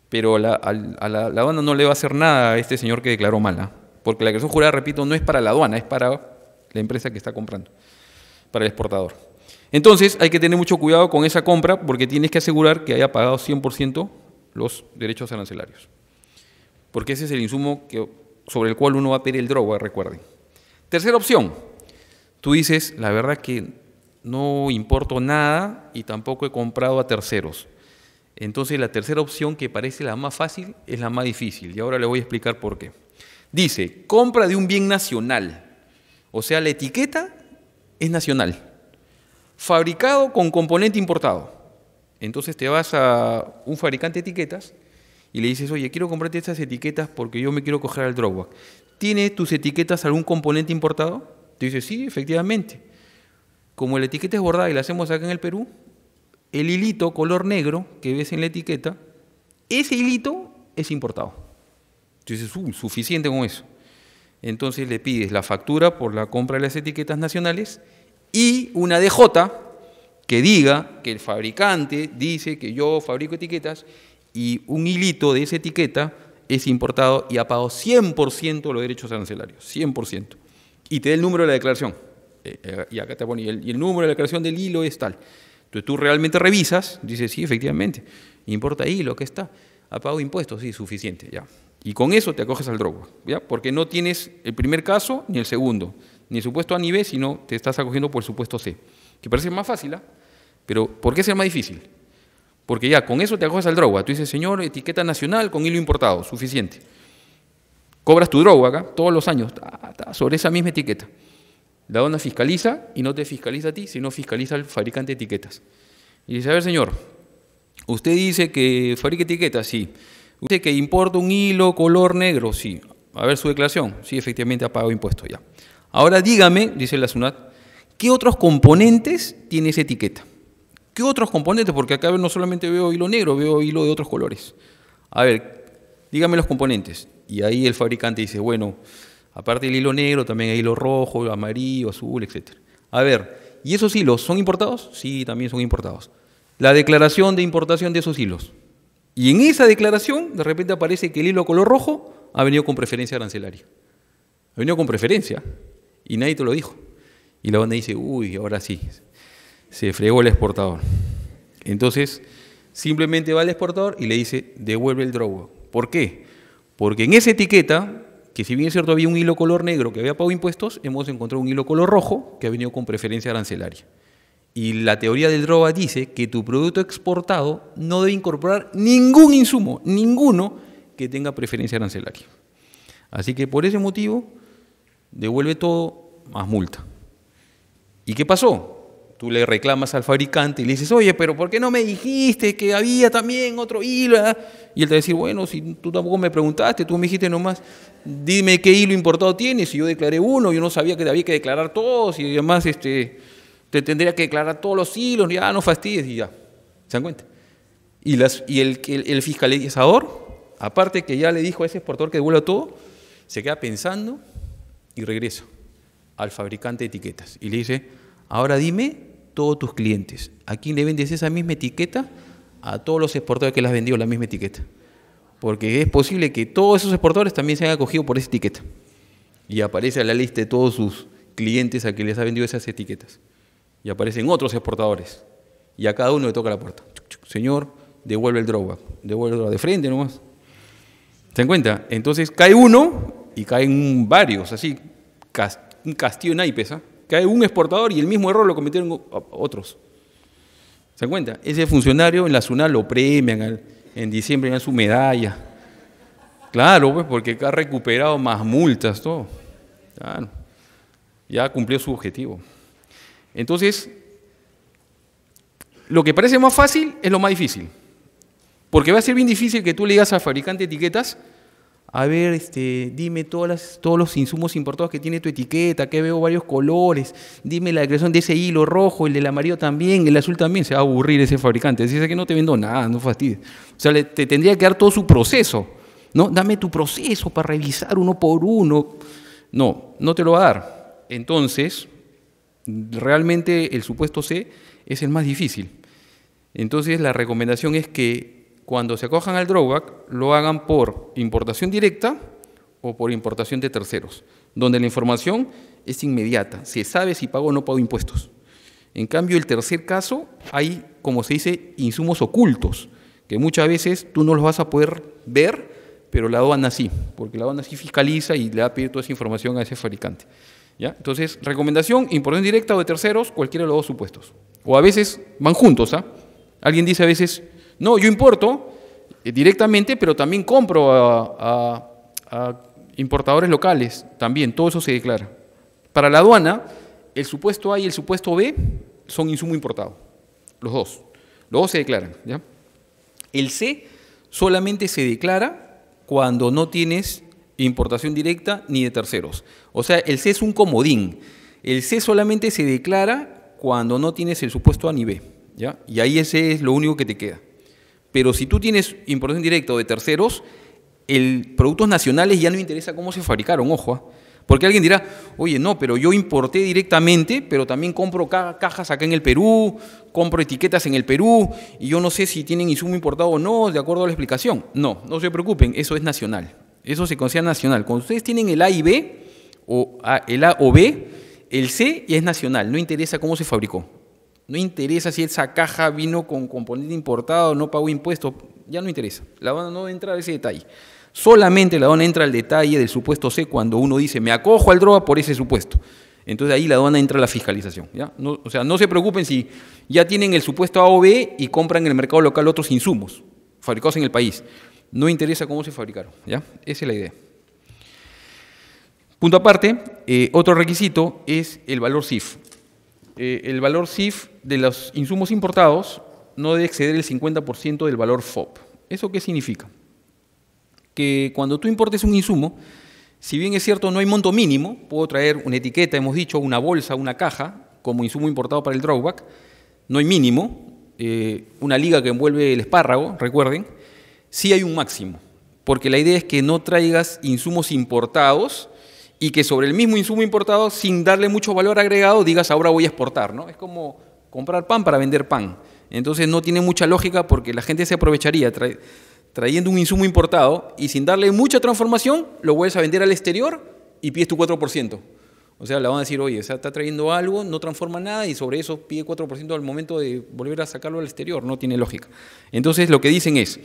Pero a la, aduana no le va a hacer nada a este señor que declaró mala, porque la agresión jurada, repito, no es para la aduana, es para la empresa que está comprando, para el exportador. Entonces hay que tener mucho cuidado con esa compra porque tienes que asegurar que haya pagado 100% los derechos arancelarios. Porque ese es el insumo que, sobre el cual uno va a pedir el droga, recuerden. Tercera opción, Tú dices, la verdad que no importo nada y tampoco he comprado a terceros. Entonces la tercera opción que parece la más fácil es la más difícil y ahora le voy a explicar por qué. Dice, compra de un bien nacional. O sea, la etiqueta es nacional. Fabricado con componente importado. Entonces te vas a un fabricante de etiquetas y le dices, oye, quiero comprarte estas etiquetas porque yo me quiero coger al Dropbox. ¿Tiene tus etiquetas algún componente importado? Entonces dices, sí, efectivamente. Como la etiqueta es bordada y la hacemos acá en el Perú, el hilito color negro que ves en la etiqueta, ese hilito es importado. Entonces, dices, uh, suficiente con eso. Entonces le pides la factura por la compra de las etiquetas nacionales y una DJ que diga que el fabricante dice que yo fabrico etiquetas y un hilito de esa etiqueta es importado y ha pagado 100% los derechos arancelarios, 100% y te da el número de la declaración. Eh, eh, y acá te pone, y el, número de la declaración del hilo es tal. Entonces tú realmente revisas, dices, sí, efectivamente, importa hilo, que está, ha pagado impuestos, sí, suficiente, ya. Y con eso te acoges al drogo, ¿ya? Porque no tienes el primer caso ni el segundo, ni el supuesto A ni B, sino te estás acogiendo por el supuesto C, que parece más fácil, ¿ah? Pero ¿por qué es más difícil? Porque ya con eso te acoges al drogo, ¿ah? Tú dices, señor, etiqueta nacional con hilo importado, suficiente. Cobras tu droga acá todos los años, sobre esa misma etiqueta. La dona fiscaliza y no te fiscaliza a ti, sino fiscaliza al fabricante de etiquetas. Y dice, a ver señor, usted dice que fabrica etiquetas, sí. Usted que importa un hilo color negro, sí. A ver su declaración, sí, efectivamente ha pagado impuestos ya. Ahora dígame, dice la SUNAT, ¿qué otros componentes tiene esa etiqueta? ¿Qué otros componentes? Porque acá no solamente veo hilo negro, veo hilo de otros colores. A ver, dígame los componentes. Y ahí el fabricante dice, bueno, aparte del hilo negro, también hay hilo rojo, amarillo, azul, etc. A ver, ¿y esos hilos son importados? Sí, también son importados. La declaración de importación de esos hilos. Y en esa declaración, de repente aparece que el hilo color rojo ha venido con preferencia arancelaria. Ha venido con preferencia y nadie te lo dijo. Y la banda dice, uy, ahora sí, se fregó el exportador. Entonces, simplemente va al exportador y le dice, devuelve el drawback. ¿Por qué? Porque en esa etiqueta, que si bien es cierto había un hilo color negro que había pagado impuestos, hemos encontrado un hilo color rojo que ha venido con preferencia arancelaria. Y la teoría del droga dice que tu producto exportado no debe incorporar ningún insumo, ninguno que tenga preferencia arancelaria. Así que por ese motivo, devuelve todo más multa. ¿Y qué pasó? Tú le reclamas al fabricante y le dices, oye, pero ¿por qué no me dijiste que había también otro hilo? Ah? Y él te va a decir, bueno, si tú tampoco me preguntaste, tú me dijiste nomás, dime qué hilo importado tienes. Y yo declaré uno, yo no sabía que había que declarar todos y además este, te tendría que declarar todos los hilos, ya no fastidies y ya. ¿Se dan cuenta? Y, el, el fiscalizador, aparte que ya le dijo a ese exportador que devuelva todo, se queda pensando y regresa al fabricante de etiquetas y le dice, Ahora dime todos tus clientes, ¿a quién le vendes esa misma etiqueta? A todos los exportadores que las has vendido la misma etiqueta. Porque es posible que todos esos exportadores también se hayan acogido por esa etiqueta. Y aparece a la lista de todos sus clientes a quienes les ha vendido esas etiquetas. Y aparecen otros exportadores. Y a cada uno le toca la puerta. señor, devuelve el drawback. Devuelve el drawback de frente nomás. ¿Se dan cuenta? Entonces cae uno y caen varios, así, un castillo en naipes. ¿eh? cae un exportador y el mismo error lo cometieron otros. ¿Se dan cuenta? Ese funcionario en la SUNA lo premian, en diciembre dan su medalla. Claro, pues porque ha recuperado más multas, todo. Ya cumplió su objetivo. Entonces, lo que parece más fácil es lo más difícil. Porque va a ser bien difícil que tú le digas al fabricante de etiquetas, a ver, este, dime todas todos los insumos importados que tiene tu etiqueta, que veo varios colores, dime la creación de ese hilo rojo, el del amarillo también, el azul también, se va a aburrir ese fabricante, dice que no te vendo nada, no fastidies. O sea, te tendría que dar todo su proceso, ¿no? Dame tu proceso para revisar uno por uno. No, no te lo va a dar. Entonces, realmente el supuesto C es el más difícil. Entonces, la recomendación es que cuando se acojan al drawback, lo hagan por importación directa o por importación de terceros, donde la información es inmediata, se sabe si pago o no pago impuestos. En cambio, el tercer caso, hay, como se dice, insumos ocultos, que muchas veces tú no los vas a poder ver, pero la aduana sí, porque la aduana sí fiscaliza y le va a pedir toda esa información a ese fabricante. ¿Ya? Entonces, recomendación, importación directa o de terceros, cualquiera de los dos supuestos. O a veces van juntos, ¿ah? Alguien dice a veces, no, yo importo eh, directamente, pero también compro a, importadores locales, también, todo eso se declara. Para la aduana, el supuesto A y el supuesto B son insumo importado, los dos. Los dos se declaran, ¿ya? El C solamente se declara cuando no tienes importación directa ni de terceros. O sea, el C es un comodín. El C solamente se declara cuando no tienes el supuesto A ni B, ¿ya? Y ahí ese es lo único que te queda. Pero si tú tienes importación directa de terceros, el productos nacionales ya no interesa cómo se fabricaron, ojo. ¿ah? Porque alguien dirá, oye, no, pero yo importé directamente, pero también compro cajas acá en el Perú, compro etiquetas en el Perú, y yo no sé si tienen insumo importado o no, de acuerdo a la explicación. No, no se preocupen, eso es nacional. Eso se considera nacional. Cuando ustedes tienen el A y B, o el A o B, el C ya es nacional, no interesa cómo se fabricó. No interesa si esa caja vino con componente importado, no pagó impuestos, ya no interesa. La aduana no entra a ese detalle. Solamente la aduana entra al detalle del supuesto C cuando uno dice, me acojo al droga por ese supuesto. Entonces ahí la aduana entra a la fiscalización. ¿ya? No, o sea, no se preocupen si ya tienen el supuesto A o B y compran en el mercado local otros insumos fabricados en el país. No interesa cómo se fabricaron. ¿ya? Esa es la idea. Punto aparte, eh, otro requisito es el valor CIF. Eh, el valor CIF de los insumos importados no debe exceder el 50% del valor FOB. ¿Eso qué significa? Que cuando tú importes un insumo, si bien es cierto no hay monto mínimo, puedo traer una etiqueta, hemos dicho, una bolsa, una caja, como insumo importado para el drawback, no hay mínimo, eh, una liga que envuelve el espárrago, recuerden, sí hay un máximo, porque la idea es que no traigas insumos importados y que sobre el mismo insumo importado, sin darle mucho valor agregado, digas ahora voy a exportar, ¿no? Es como comprar pan para vender pan. Entonces no tiene mucha lógica porque la gente se aprovecharía trayendo un insumo importado y sin darle mucha transformación, lo vuelves a vender al exterior y pides tu 4%. O sea, le van a decir, oye, está trayendo algo, no transforma nada y sobre eso pide 4% al momento de volver a sacarlo al exterior. No tiene lógica. Entonces, lo que dicen es,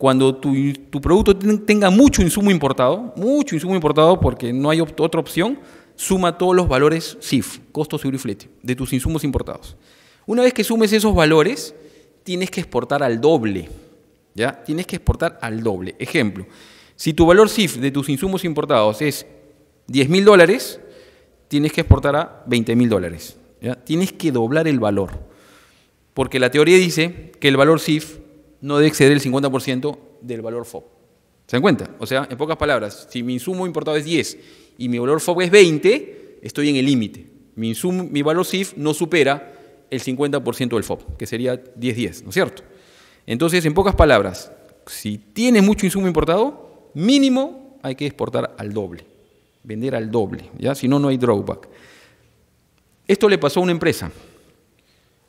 cuando tu, producto tenga mucho insumo importado, mucho insumo importado porque no hay otra opción, suma todos los valores CIF, costos seguro y flete, de tus insumos importados. Una vez que sumes esos valores, tienes que exportar al doble. ¿Ya? Tienes que exportar al doble. Ejemplo, si tu valor CIF de tus insumos importados es 10 mil dólares, tienes que exportar a 20 mil dólares. Tienes que doblar el valor. Porque la teoría dice que el valor CIF no debe exceder el 50% del valor FOB. ¿Se dan cuenta? O sea, en pocas palabras, si mi insumo importado es 10 y mi valor FOB es 20, estoy en el límite. Mi, mi valor SIF no supera el 50% del FOB, que sería 10-10, ¿no es cierto? Entonces, en pocas palabras, si tienes mucho insumo importado, mínimo hay que exportar al doble, vender al doble, ¿ya? Si no, no hay drawback. Esto le pasó a una empresa,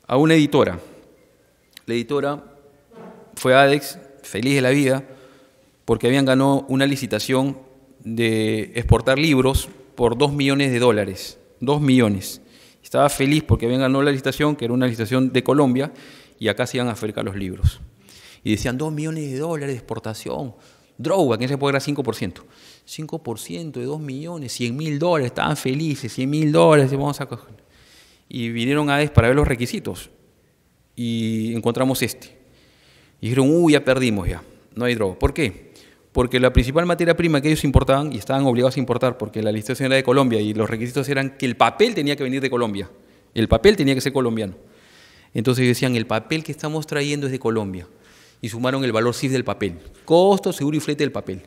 a una editora. La editora fue ADEX, feliz de la vida, porque habían ganado una licitación de exportar libros por 2 millones de dólares. 2 millones. Estaba feliz porque habían ganado la licitación, que era una licitación de Colombia, y acá se iban a hacer los libros. Y decían 2 millones de dólares de exportación. Droga, que en ese puede era 5%. 5% de 2 millones, 100 mil dólares, estaban felices, 100 mil dólares, vamos a Y vinieron a ADEX para ver los requisitos. Y encontramos este. Y dijeron, uy, ya perdimos ya, no hay droga. ¿Por qué? Porque la principal materia prima que ellos importaban, y estaban obligados a importar, porque la licitación era de Colombia y los requisitos eran que el papel tenía que venir de Colombia, el papel tenía que ser colombiano. Entonces decían, el papel que estamos trayendo es de Colombia. Y sumaron el valor CIF del papel, costo, seguro y flete del papel.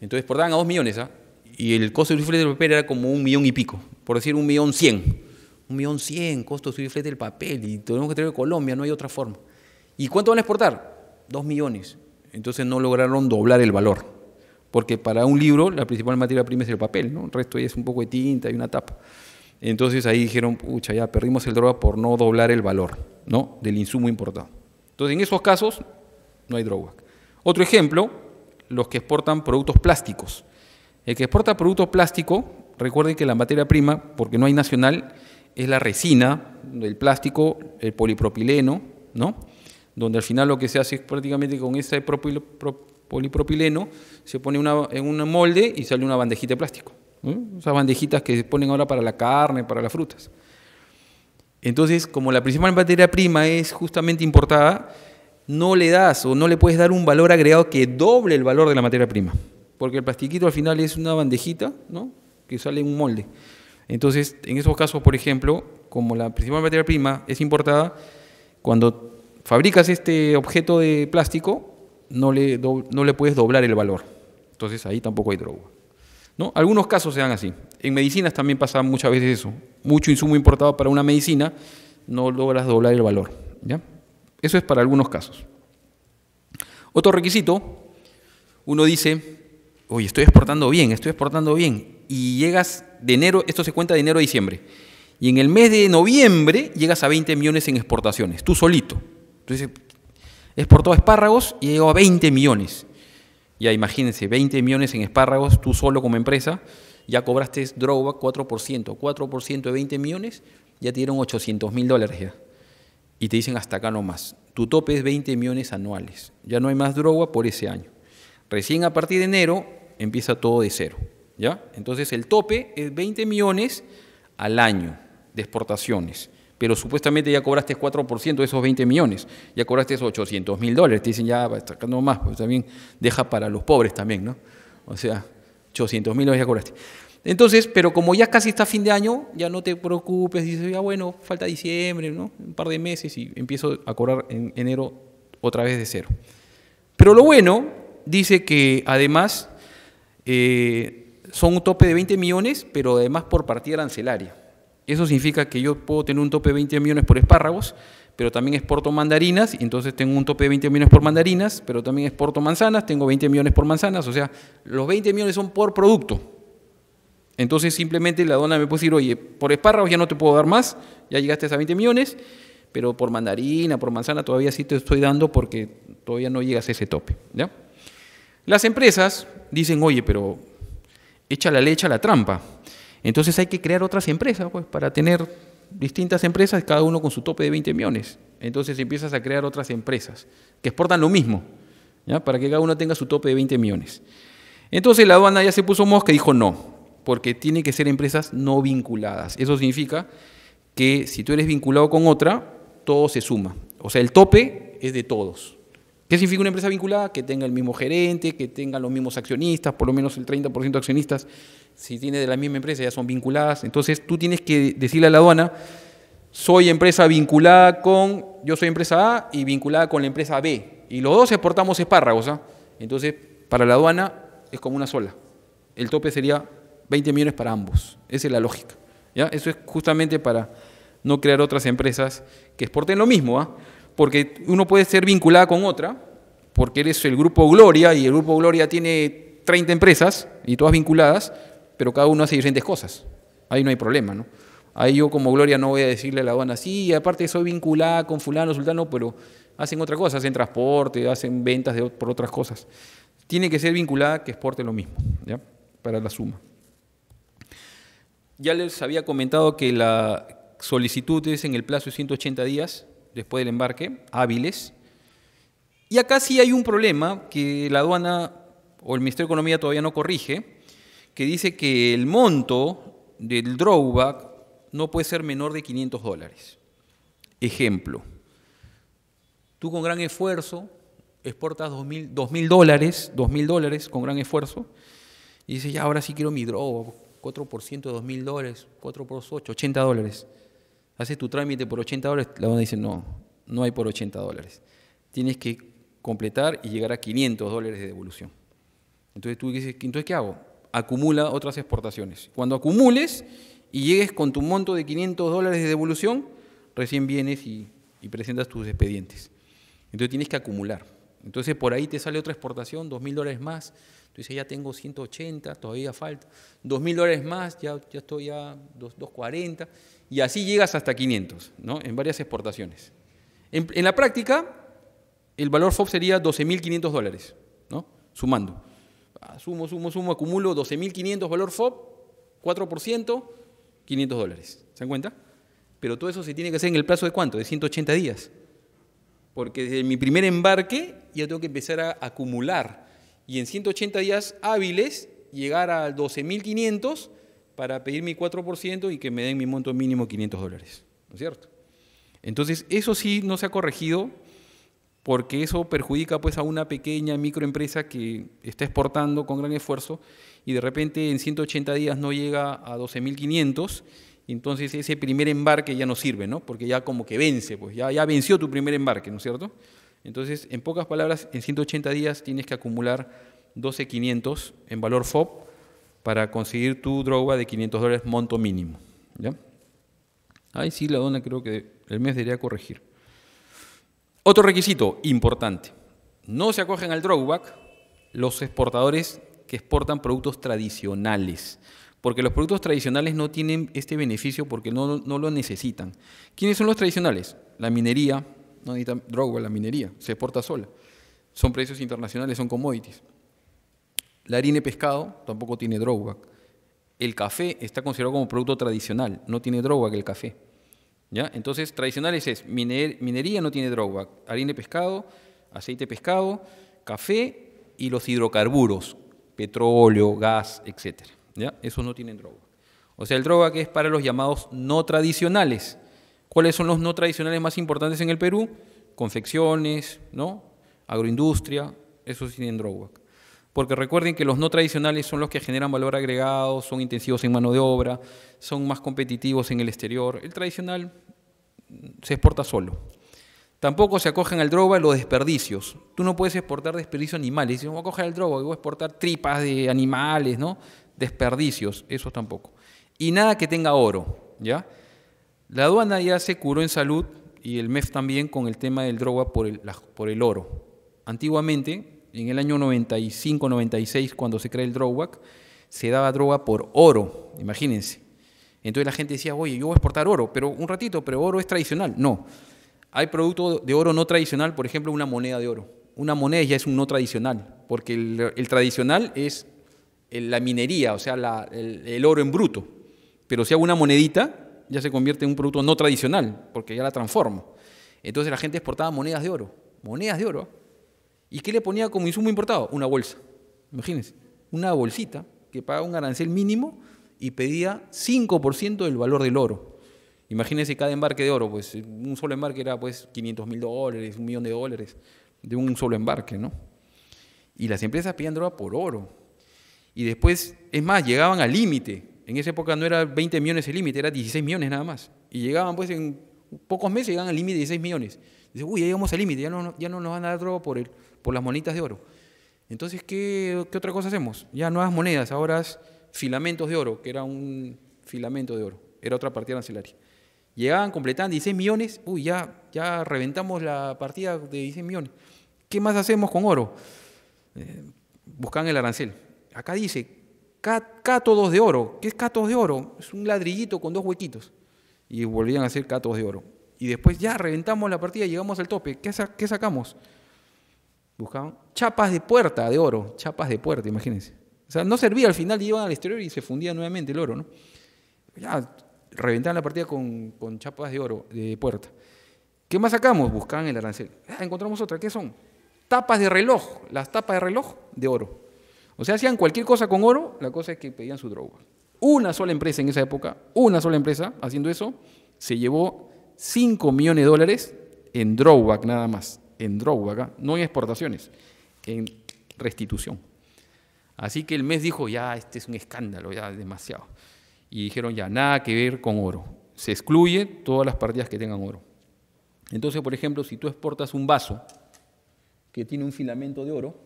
Entonces portaban a dos millones, ¿ah? Y el costo, seguro y flete del papel era como un millón y pico, por decir un millón cien. Un millón cien, costo, seguro y flete del papel. Y tenemos que traer de Colombia, no hay otra forma. ¿Y cuánto van a exportar? Dos millones. Entonces no lograron doblar el valor. Porque para un libro la principal materia prima es el papel, ¿no? El resto es un poco de tinta y una tapa. Entonces ahí dijeron, pucha, ya perdimos el droga por no doblar el valor ¿no? del insumo importado. Entonces en esos casos no hay droga. Otro ejemplo, los que exportan productos plásticos. El que exporta productos plásticos, recuerden que la materia prima, porque no hay nacional, es la resina, el plástico, el polipropileno, ¿no? donde al final lo que se hace es prácticamente con ese polipropileno se pone en un molde y sale una bandejita de plástico. Esas bandejitas que se ponen ahora para la carne, para las frutas. Entonces, como la principal materia prima es justamente importada, no le das o no le puedes dar un valor agregado que doble el valor de la materia prima. Porque el plastiquito al final es una bandejita que sale en un molde. Entonces, en esos casos, por ejemplo, como la principal materia prima es importada, cuando fabricas este objeto de plástico, no le, puedes doblar el valor. Entonces ahí tampoco hay droga. ¿No? Algunos casos se dan así. En medicinas también pasa muchas veces eso. Mucho insumo importado para una medicina, no logras doblar el valor. ¿ya? Eso es para algunos casos. Otro requisito, uno dice, oye, estoy exportando bien, estoy exportando bien, y llegas de enero, esto se cuenta de enero a diciembre, y en el mes de noviembre llegas a 20 millones en exportaciones, tú solito. Entonces, exportó espárragos y llegó a 20 millones. Ya imagínense, 20 millones en espárragos, tú solo como empresa, ya cobraste droga 4%, 4% de 20 millones, ya te dieron 800 mil dólares ya. Y te dicen hasta acá no más. Tu tope es 20 millones anuales. Ya no hay más droga por ese año. Recién a partir de enero empieza todo de cero. ¿ya? Entonces el tope es 20 millones al año de exportaciones pero supuestamente ya cobraste 4% de esos 20 millones, ya cobraste esos 800 mil dólares, te dicen ya, sacando más, pues también deja para los pobres también, ¿no? O sea, 800 mil dólares ya cobraste. Entonces, pero como ya casi está fin de año, ya no te preocupes, dices, ya bueno, falta diciembre, ¿no? Un par de meses y empiezo a cobrar en enero otra vez de cero. Pero lo bueno, dice que además eh, son un tope de 20 millones, pero además por partida arancelaria. Eso significa que yo puedo tener un tope de 20 millones por espárragos, pero también exporto mandarinas, y entonces tengo un tope de 20 millones por mandarinas, pero también exporto manzanas, tengo 20 millones por manzanas, o sea, los 20 millones son por producto. Entonces simplemente la dona me puede decir, oye, por espárragos ya no te puedo dar más, ya llegaste a 20 millones, pero por mandarina, por manzana todavía sí te estoy dando porque todavía no llegas a ese tope. Las empresas dicen, oye, pero echa la leche a la trampa. Entonces hay que crear otras empresas, pues, para tener distintas empresas, cada uno con su tope de 20 millones. Entonces empiezas a crear otras empresas que exportan lo mismo, para que cada uno tenga su tope de 20 millones. Entonces la aduana ya se puso mosca y dijo no, porque tiene que ser empresas no vinculadas. Eso significa que si tú eres vinculado con otra, todo se suma. O sea, el tope es de todos. ¿Qué significa una empresa vinculada? Que tenga el mismo gerente, que tenga los mismos accionistas, por lo menos el 30% de accionistas si tiene de la misma empresa, ya son vinculadas. Entonces tú tienes que decirle a la aduana, soy empresa vinculada con, yo soy empresa A y vinculada con la empresa B. Y los dos exportamos espárragos. ¿ah? Entonces, para la aduana es como una sola. El tope sería 20 millones para ambos. Esa es la lógica. ¿ya? Eso es justamente para no crear otras empresas que exporten lo mismo. ¿ah? Porque uno puede ser vinculada con otra, porque eres el grupo Gloria y el grupo Gloria tiene 30 empresas y todas vinculadas, pero cada uno hace diferentes cosas. Ahí no hay problema, Ahí yo como Gloria no voy a decirle a la aduana, sí, aparte soy vinculada con fulano, sultano, pero hacen otra cosa, hacen transporte, hacen ventas por otras cosas. Tiene que ser vinculada que exporte lo mismo, ¿ya? Para la suma. Ya les había comentado que la solicitud es en el plazo de 180 días después del embarque, hábiles. Y acá sí hay un problema que la aduana o el Ministerio de Economía todavía no corrige, que dice que el monto del drawback no puede ser menor de 500 dólares. Ejemplo, tú con gran esfuerzo exportas 2.000 dólares, 2.000 dólares con gran esfuerzo, y dices, ya ahora sí quiero mi drawback, 4% de 2.000 dólares, 4 por 8, 80 dólares. Haces tu trámite por 80 dólares, la ONU dice, no, no hay por 80 dólares. Tienes que completar y llegar a 500 dólares de devolución. Entonces tú dices, entonces ¿qué hago? acumula otras exportaciones. Cuando acumules y llegues con tu monto de 500 dólares de devolución, recién vienes y, presentas tus expedientes. Entonces tienes que acumular. Entonces por ahí te sale otra exportación, 2.000 dólares más. tú dices ya tengo 180, todavía falta. 2.000 dólares más, ya, ya estoy a 240. Y así llegas hasta 500, ¿no? En varias exportaciones. En, en la práctica, el valor FOB sería 12.500 dólares, ¿no? Sumando sumo, sumo, sumo, acumulo 12.500 valor FOB, 4%, 500 dólares. ¿Se dan cuenta? Pero todo eso se tiene que hacer en el plazo de cuánto? De 180 días. Porque desde mi primer embarque ya tengo que empezar a acumular. Y en 180 días hábiles llegar a 12.500 para pedir mi 4% y que me den mi monto mínimo 500 dólares. ¿No es cierto? Entonces, eso sí no se ha corregido porque eso perjudica pues a una pequeña microempresa que está exportando con gran esfuerzo y de repente en 180 días no llega a 12.500, entonces ese primer embarque ya no sirve, ¿no? Porque ya como que vence, pues ya, ya venció tu primer embarque, ¿no es cierto? Entonces, en pocas palabras, en 180 días tienes que acumular 12.500 en valor FOB para conseguir tu droga de 500 dólares monto mínimo, ¿ya? Ahí sí, la dona creo que el mes debería corregir. Otro requisito importante. No se acogen al drawback los exportadores que exportan productos tradicionales, porque los productos tradicionales no tienen este beneficio porque no, lo necesitan. ¿Quiénes son los tradicionales? La minería, no necesita drawback la minería, se exporta sola. Son precios internacionales, son commodities. La harina y pescado tampoco tiene drawback. El café está considerado como producto tradicional, no tiene drawback el café. Entonces, tradicionales es minería no tiene drawback, harina de pescado, aceite de pescado, café y los hidrocarburos, petróleo, gas, etc. Esos no tienen drawback. O sea, el drawback es para los llamados no tradicionales. ¿Cuáles son los no tradicionales más importantes en el Perú? Confecciones, ¿no? agroindustria, esos tienen drawback. Porque recuerden que los no tradicionales son los que generan valor agregado, son intensivos en mano de obra, son más competitivos en el exterior. El tradicional se exporta solo. Tampoco se acogen al droga los desperdicios. Tú no puedes exportar desperdicios animales. Si no voy a coger el droga, voy a exportar tripas de animales, ¿no? Desperdicios, eso tampoco. Y nada que tenga oro, ¿ya? La aduana ya se curó en salud y el MEF también con el tema del droga por el, oro. Antiguamente, en el año 95-96, cuando se crea el droga, se daba droga por oro, imagínense. Entonces la gente decía, oye, yo voy a exportar oro, pero un ratito, pero oro es tradicional. No. Hay producto de oro no tradicional, por ejemplo, una moneda de oro. Una moneda ya es un no tradicional, porque el, tradicional es la minería, o sea, el, el, oro en bruto. Pero si hago una monedita, ya se convierte en un producto no tradicional, porque ya la transformo. Entonces la gente exportaba monedas de oro, monedas de oro. ¿Y qué le ponía como insumo importado? Una bolsa. Imagínense, una bolsita que paga un arancel mínimo y pedía 5% del valor del oro. Imagínense cada embarque de oro, pues un solo embarque era pues 500 mil dólares, un millón de dólares de un solo embarque, ¿no? Y las empresas pedían droga por oro. Y después, es más, llegaban al límite. En esa época no era 20 millones el límite, era 16 millones nada más. Y llegaban pues en pocos meses, llegaban al límite de 16 millones. Dice, uy, ya llegamos al límite, ya no, ya no nos van a dar droga por, por las monitas de oro. Entonces, ¿qué, ¿qué otra cosa hacemos? Ya nuevas monedas, ahora filamentos de oro, que era un filamento de oro, era otra partida arancelaria. Llegaban, completaban 16 millones, uy, ya, ya reventamos la partida de 16 millones. ¿Qué más hacemos con oro? Eh, Buscaban el arancel. Acá dice, cátodos de oro. ¿Qué es cátodos de oro? Es un ladrillito con dos huequitos. Y volvían a hacer cátodos de oro. Y después ya reventamos la partida, llegamos al tope. ¿Qué, qué sacamos? Buscaban chapas de puerta de oro, chapas de puerta, imagínense. O sea, no servía, al final iban al exterior y se fundía nuevamente el oro, ¿no? Ya, reventaban la partida con, chapas de oro, de puerta. ¿Qué más sacamos? Buscaban el arancel. Ah, encontramos otra, ¿qué son? Tapas de reloj, las tapas de reloj de oro. O sea, hacían cualquier cosa con oro, la cosa es que pedían su droga. Una sola empresa en esa época, una sola empresa haciendo eso, se llevó 5 millones de dólares en drawback nada más, en drawback, ¿ah? no en exportaciones, en restitución. Así que el mes dijo, ya, este es un escándalo, ya demasiado. Y dijeron, ya, nada que ver con oro. Se excluye todas las partidas que tengan oro. Entonces, por ejemplo, si tú exportas un vaso que tiene un filamento de oro,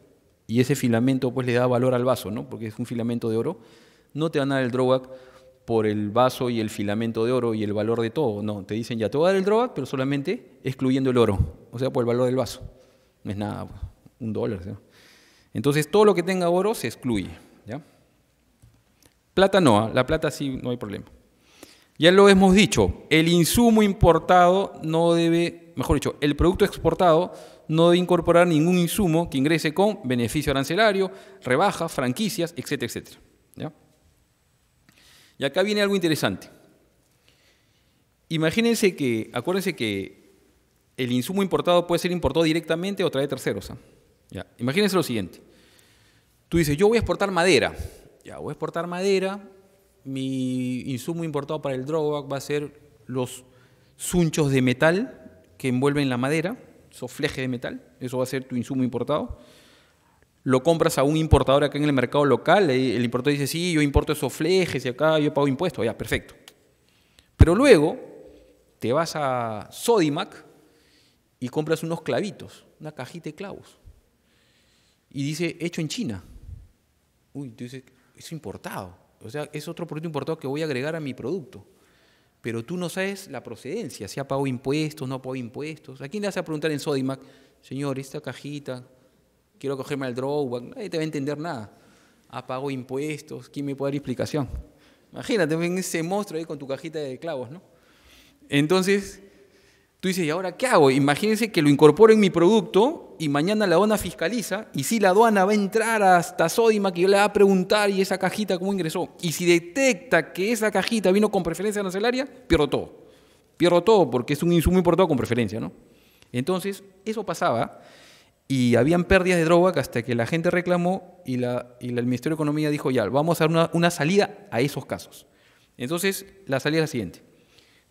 y ese filamento pues le da valor al vaso, ¿no? Porque es un filamento de oro, no te van a dar el drawback por el vaso y el filamento de oro y el valor de todo, no, te dicen ya te voy a dar el drawback, pero solamente excluyendo el oro, o sea, por el valor del vaso. No es nada, pues, un dólar, ¿no? Entonces todo lo que tenga oro se excluye. Plata no, ¿ah? la plata sí no hay problema. Ya lo hemos dicho, el insumo importado no debe, mejor dicho, el producto exportado no debe incorporar ningún insumo que ingrese con beneficio arancelario, rebajas, franquicias, etcétera, etcétera. Y acá viene algo interesante. Imagínense que, acuérdense que el insumo importado puede ser importado directamente o trae terceros. ¿ah? Imagínense lo siguiente. Tú dices, yo voy a exportar madera. Ya, voy a exportar madera. Mi insumo importado para el drawback va a ser los sunchos de metal que envuelven la madera, esos flejes de metal. Eso va a ser tu insumo importado. Lo compras a un importador acá en el mercado local. El importador dice, sí, yo importo esos flejes y acá yo pago impuestos. Ya, perfecto. Pero luego te vas a Sodimac y compras unos clavitos, una cajita de clavos y dice hecho en China. Uy, tú dices, es importado. O sea, es otro producto importado que voy a agregar a mi producto. Pero tú no sabes la procedencia, si ha pagado impuestos, no ha pagado impuestos. ¿A quién le vas a preguntar en Sodimac, señor, esta cajita, quiero cogerme el drawback? Nadie te va a entender nada. ¿Ha pagado impuestos? ¿Quién me puede dar explicación? Imagínate, ven ese monstruo ahí con tu cajita de clavos, ¿no? Entonces, Tú dices, ¿y ahora qué hago? Imagínense que lo incorporo en mi producto y mañana la aduana fiscaliza y si la aduana va a entrar hasta Sodima que yo le va a preguntar y esa cajita cómo ingresó. Y si detecta que esa cajita vino con preferencia arancelaria, pierdo todo. Pierdo todo porque es un insumo importado con preferencia, ¿no? Entonces, eso pasaba y habían pérdidas de droga hasta que la gente reclamó y, el Ministerio de Economía dijo, ya, vamos a dar una salida a esos casos. Entonces, la salida es la siguiente.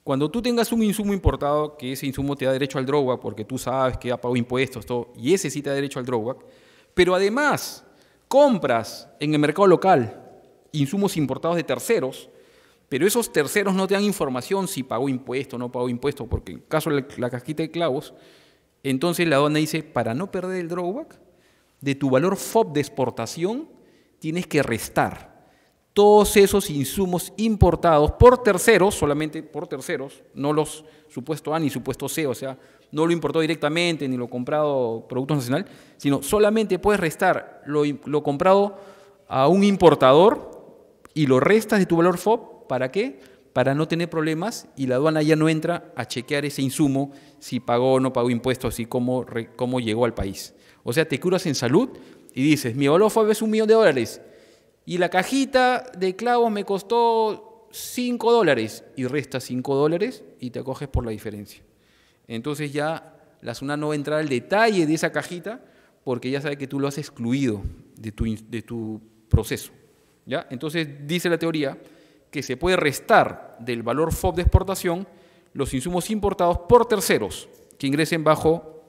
Cuando tú tengas un insumo importado, que ese insumo te da derecho al drawback, porque tú sabes que ha pagado impuestos, todo, y ese sí te da derecho al drawback, pero además compras en el mercado local insumos importados de terceros, pero esos terceros no te dan información si pagó impuesto o no pagó impuesto, porque en caso de la casquita de clavos, entonces la aduana dice, para no perder el drawback, de tu valor FOB de exportación tienes que restar todos esos insumos importados por terceros, solamente por terceros, no los supuesto A ni supuesto C, o sea, no lo importó directamente ni lo comprado Producto Nacional, sino solamente puedes restar lo, comprado a un importador y lo restas de tu valor FOB, ¿para qué? Para no tener problemas y la aduana ya no entra a chequear ese insumo, si pagó o no pagó impuestos y cómo, cómo llegó al país. O sea, te curas en salud y dices, mi valor FOB es un millón de dólares y la cajita de clavos me costó 5 dólares y resta 5 dólares y te acoges por la diferencia. Entonces ya la zona no va a entrar al detalle de esa cajita porque ya sabe que tú lo has excluido de tu, proceso. ¿ya? Entonces dice la teoría que se puede restar del valor FOB de exportación los insumos importados por terceros que ingresen bajo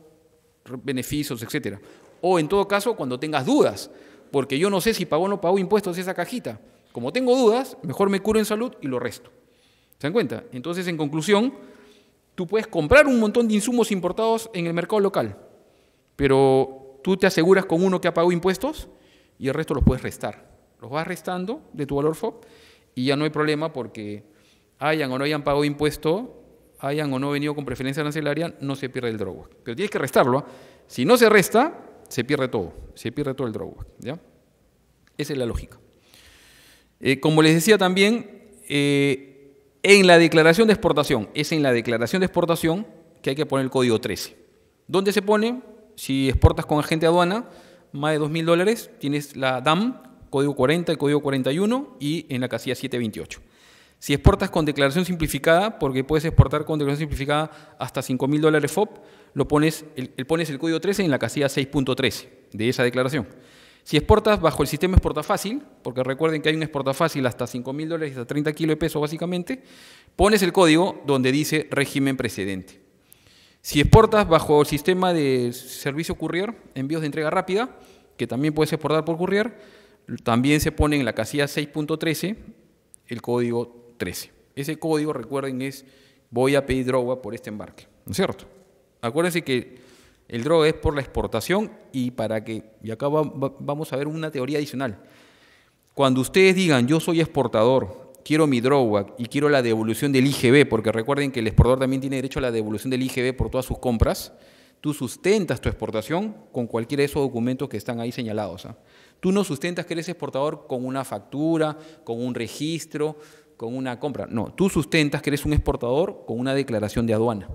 beneficios, etc. O en todo caso, cuando tengas dudas porque yo no sé si pagó o no pagó impuestos esa cajita. Como tengo dudas, mejor me curo en salud y lo resto. ¿Se dan cuenta? Entonces, en conclusión, tú puedes comprar un montón de insumos importados en el mercado local, pero tú te aseguras con uno que ha pagado impuestos y el resto los puedes restar. Los vas restando de tu valor FOB y ya no hay problema porque hayan o no hayan pagado impuesto, hayan o no venido con preferencia arancelaria, no se pierde el drogo. Pero tienes que restarlo. ¿ah? Si no se resta, se pierde todo, se pierde todo el drawback. Esa es la lógica. Eh, como les decía también, eh, en la declaración de exportación, es en la declaración de exportación que hay que poner el código 13. ¿Dónde se pone? Si exportas con agente aduana, más de 2.000 dólares, tienes la DAM, código 40 y código 41, y en la casilla 728. Si exportas con declaración simplificada, porque puedes exportar con declaración simplificada hasta 5.000 dólares FOB, lo pones el, pones el código 13 en la casilla 6.13 de esa declaración. Si exportas bajo el sistema exporta fácil, porque recuerden que hay un exporta fácil hasta 5.000 mil dólares, hasta 30 kilos de peso básicamente, pones el código donde dice régimen precedente. Si exportas bajo el sistema de servicio courier, envíos de entrega rápida, que también puedes exportar por courier, también se pone en la casilla 6.13 el código 13. Ese código, recuerden, es voy a pedir droga por este embarque, ¿no es cierto? Acuérdense que el droga es por la exportación y para que, y acá vamos a ver una teoría adicional. Cuando ustedes digan, yo soy exportador, quiero mi droga y quiero la devolución del IGB, porque recuerden que el exportador también tiene derecho a la devolución del IGB por todas sus compras, tú sustentas tu exportación con cualquiera de esos documentos que están ahí señalados. ¿ah? Tú no sustentas que eres exportador con una factura, con un registro, con una compra. No, tú sustentas que eres un exportador con una declaración de aduana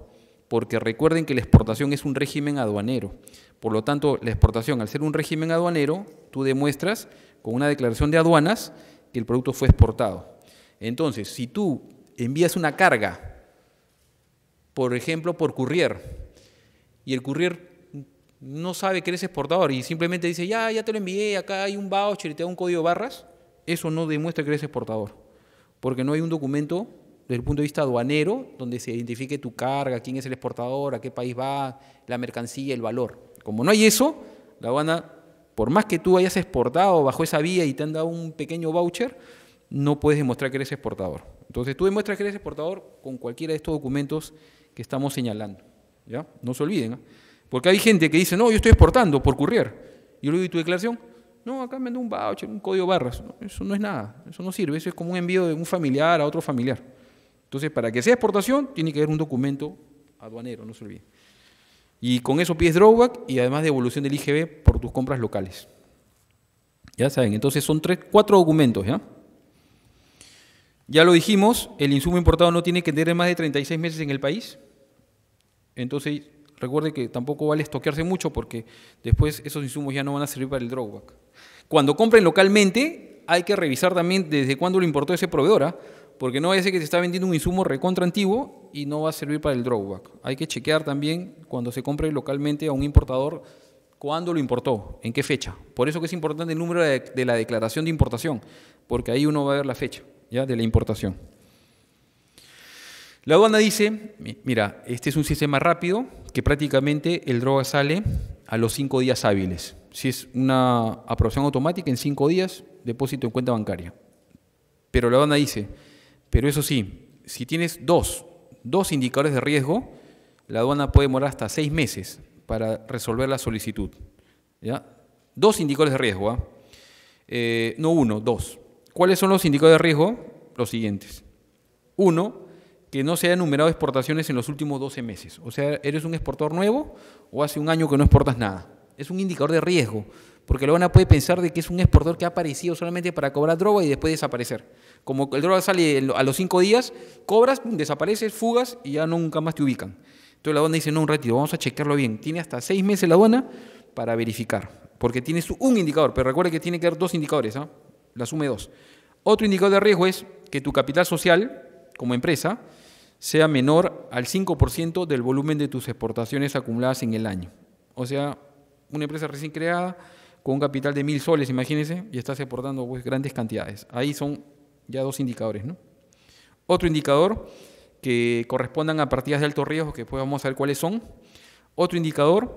porque recuerden que la exportación es un régimen aduanero. Por lo tanto, la exportación, al ser un régimen aduanero, tú demuestras con una declaración de aduanas que el producto fue exportado. Entonces, si tú envías una carga, por ejemplo, por courier, y el courier no sabe que eres exportador y simplemente dice, ya, ya te lo envié, acá hay un voucher y te da un código de barras, eso no demuestra que eres exportador, porque no hay un documento desde el punto de vista aduanero, donde se identifique tu carga, quién es el exportador, a qué país va, la mercancía, el valor. Como no hay eso, la aduana, por más que tú hayas exportado bajo esa vía y te han dado un pequeño voucher, no puedes demostrar que eres exportador. Entonces tú demuestras que eres exportador con cualquiera de estos documentos que estamos señalando. ¿ya? No se olviden. ¿eh? Porque hay gente que dice, no, yo estoy exportando por courier. Yo le doy tu declaración. No, acá me un voucher, un código barras. eso no es nada, eso no sirve. Eso es como un envío de un familiar a otro familiar. Entonces, para que sea exportación, tiene que haber un documento aduanero, no se olvide. Y con eso pides drawback y además devolución del IGB por tus compras locales. Ya saben, entonces son tres, cuatro documentos, ¿ya? Ya lo dijimos, el insumo importado no tiene que tener más de 36 meses en el país. Entonces, recuerde que tampoco vale estoquearse mucho porque después esos insumos ya no van a servir para el drawback. Cuando compren localmente, hay que revisar también desde cuándo lo importó ese proveedor. ¿ah? porque no vaya a ser que se está vendiendo un insumo recontra antiguo y no va a servir para el drawback. Hay que chequear también cuando se compre localmente a un importador cuándo lo importó, en qué fecha. Por eso que es importante el número de, la declaración de importación, porque ahí uno va a ver la fecha de la importación. La aduana dice, mira, este es un sistema rápido que prácticamente el droga sale a los cinco días hábiles. Si es una aprobación automática, en cinco días, depósito en cuenta bancaria. Pero la aduana dice, pero eso sí, si tienes dos, dos indicadores de riesgo, la aduana puede demorar hasta seis meses para resolver la solicitud. ¿ya? Dos indicadores de riesgo, ¿ah? eh, no uno, dos. ¿Cuáles son los indicadores de riesgo? Los siguientes. Uno, que no se hayan numerado exportaciones en los últimos 12 meses. O sea, eres un exportador nuevo o hace un año que no exportas nada. Es un indicador de riesgo porque la aduana puede pensar de que es un exportador que ha aparecido solamente para cobrar droga y después desaparecer. Como el droga sale a los cinco días, cobras, desapareces, fugas y ya nunca más te ubican. Entonces la aduana dice, no, un ratito, vamos a checarlo bien. Tiene hasta seis meses la aduana para verificar, porque tienes un indicador, pero recuerda que tiene que haber dos indicadores, ¿ah? la suma dos. Otro indicador de riesgo es que tu capital social, como empresa, sea menor al 5% del volumen de tus exportaciones acumuladas en el año. O sea, una empresa recién creada, con un capital de mil soles, imagínense, y estás aportando pues, grandes cantidades. Ahí son ya dos indicadores. ¿no? Otro indicador que correspondan a partidas de alto riesgo, que después vamos a ver cuáles son. Otro indicador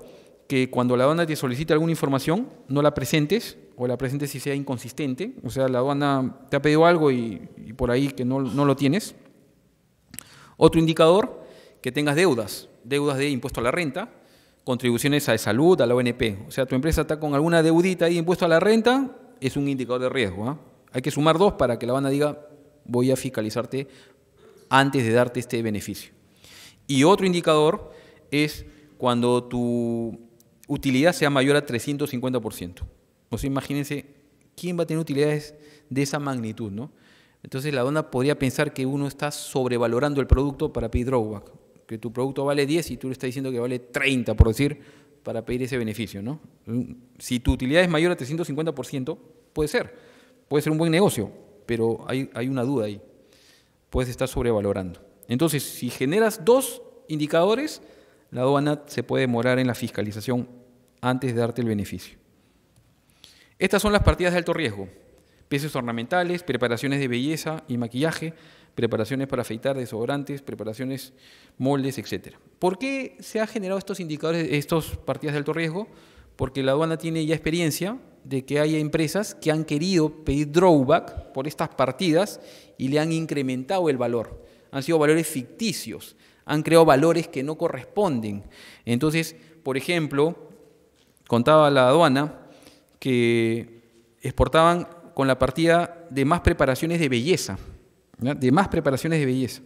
que cuando la aduana te solicite alguna información, no la presentes o la presentes si sea inconsistente. O sea, la aduana te ha pedido algo y, por ahí que no, lo tienes. Otro indicador, que tengas deudas, deudas de impuesto a la renta, contribuciones a salud, a la ONP. O sea, tu empresa está con alguna deudita ahí, impuesto a la renta, es un indicador de riesgo. ¿ah? Hay que sumar dos para que la banda diga, voy a fiscalizarte antes de darte este beneficio. Y otro indicador es cuando tu utilidad sea mayor a 350%. O sea, imagínense, ¿quién va a tener utilidades de esa magnitud? ¿no? Entonces la banda podría pensar que uno está sobrevalorando el producto para pedir drawback que tu producto vale 10 y tú le estás diciendo que vale 30, por decir, para pedir ese beneficio. ¿no? Mm, si tu utilidad es mayor a 350%, puede ser, puede ser un buen negocio, pero hay, una duda ahí. Puedes estar sobrevalorando. Entonces, si generas dos indicadores, la aduana se puede demorar en la fiscalización antes de darte el beneficio. Estas son las partidas de alto riesgo. Peces ornamentales, preparaciones de belleza y maquillaje, preparaciones para afeitar, desodorantes, preparaciones, moldes, etc. ¿Por qué se han generado estos indicadores, estas partidas de alto riesgo? Porque la aduana tiene ya experiencia de que hay empresas que han querido pedir drawback por estas partidas y le han incrementado el valor. Han sido valores ficticios, han creado valores que no corresponden. Entonces, por ejemplo, contaba la aduana que exportaban con la partida de más preparaciones de belleza de más preparaciones de belleza.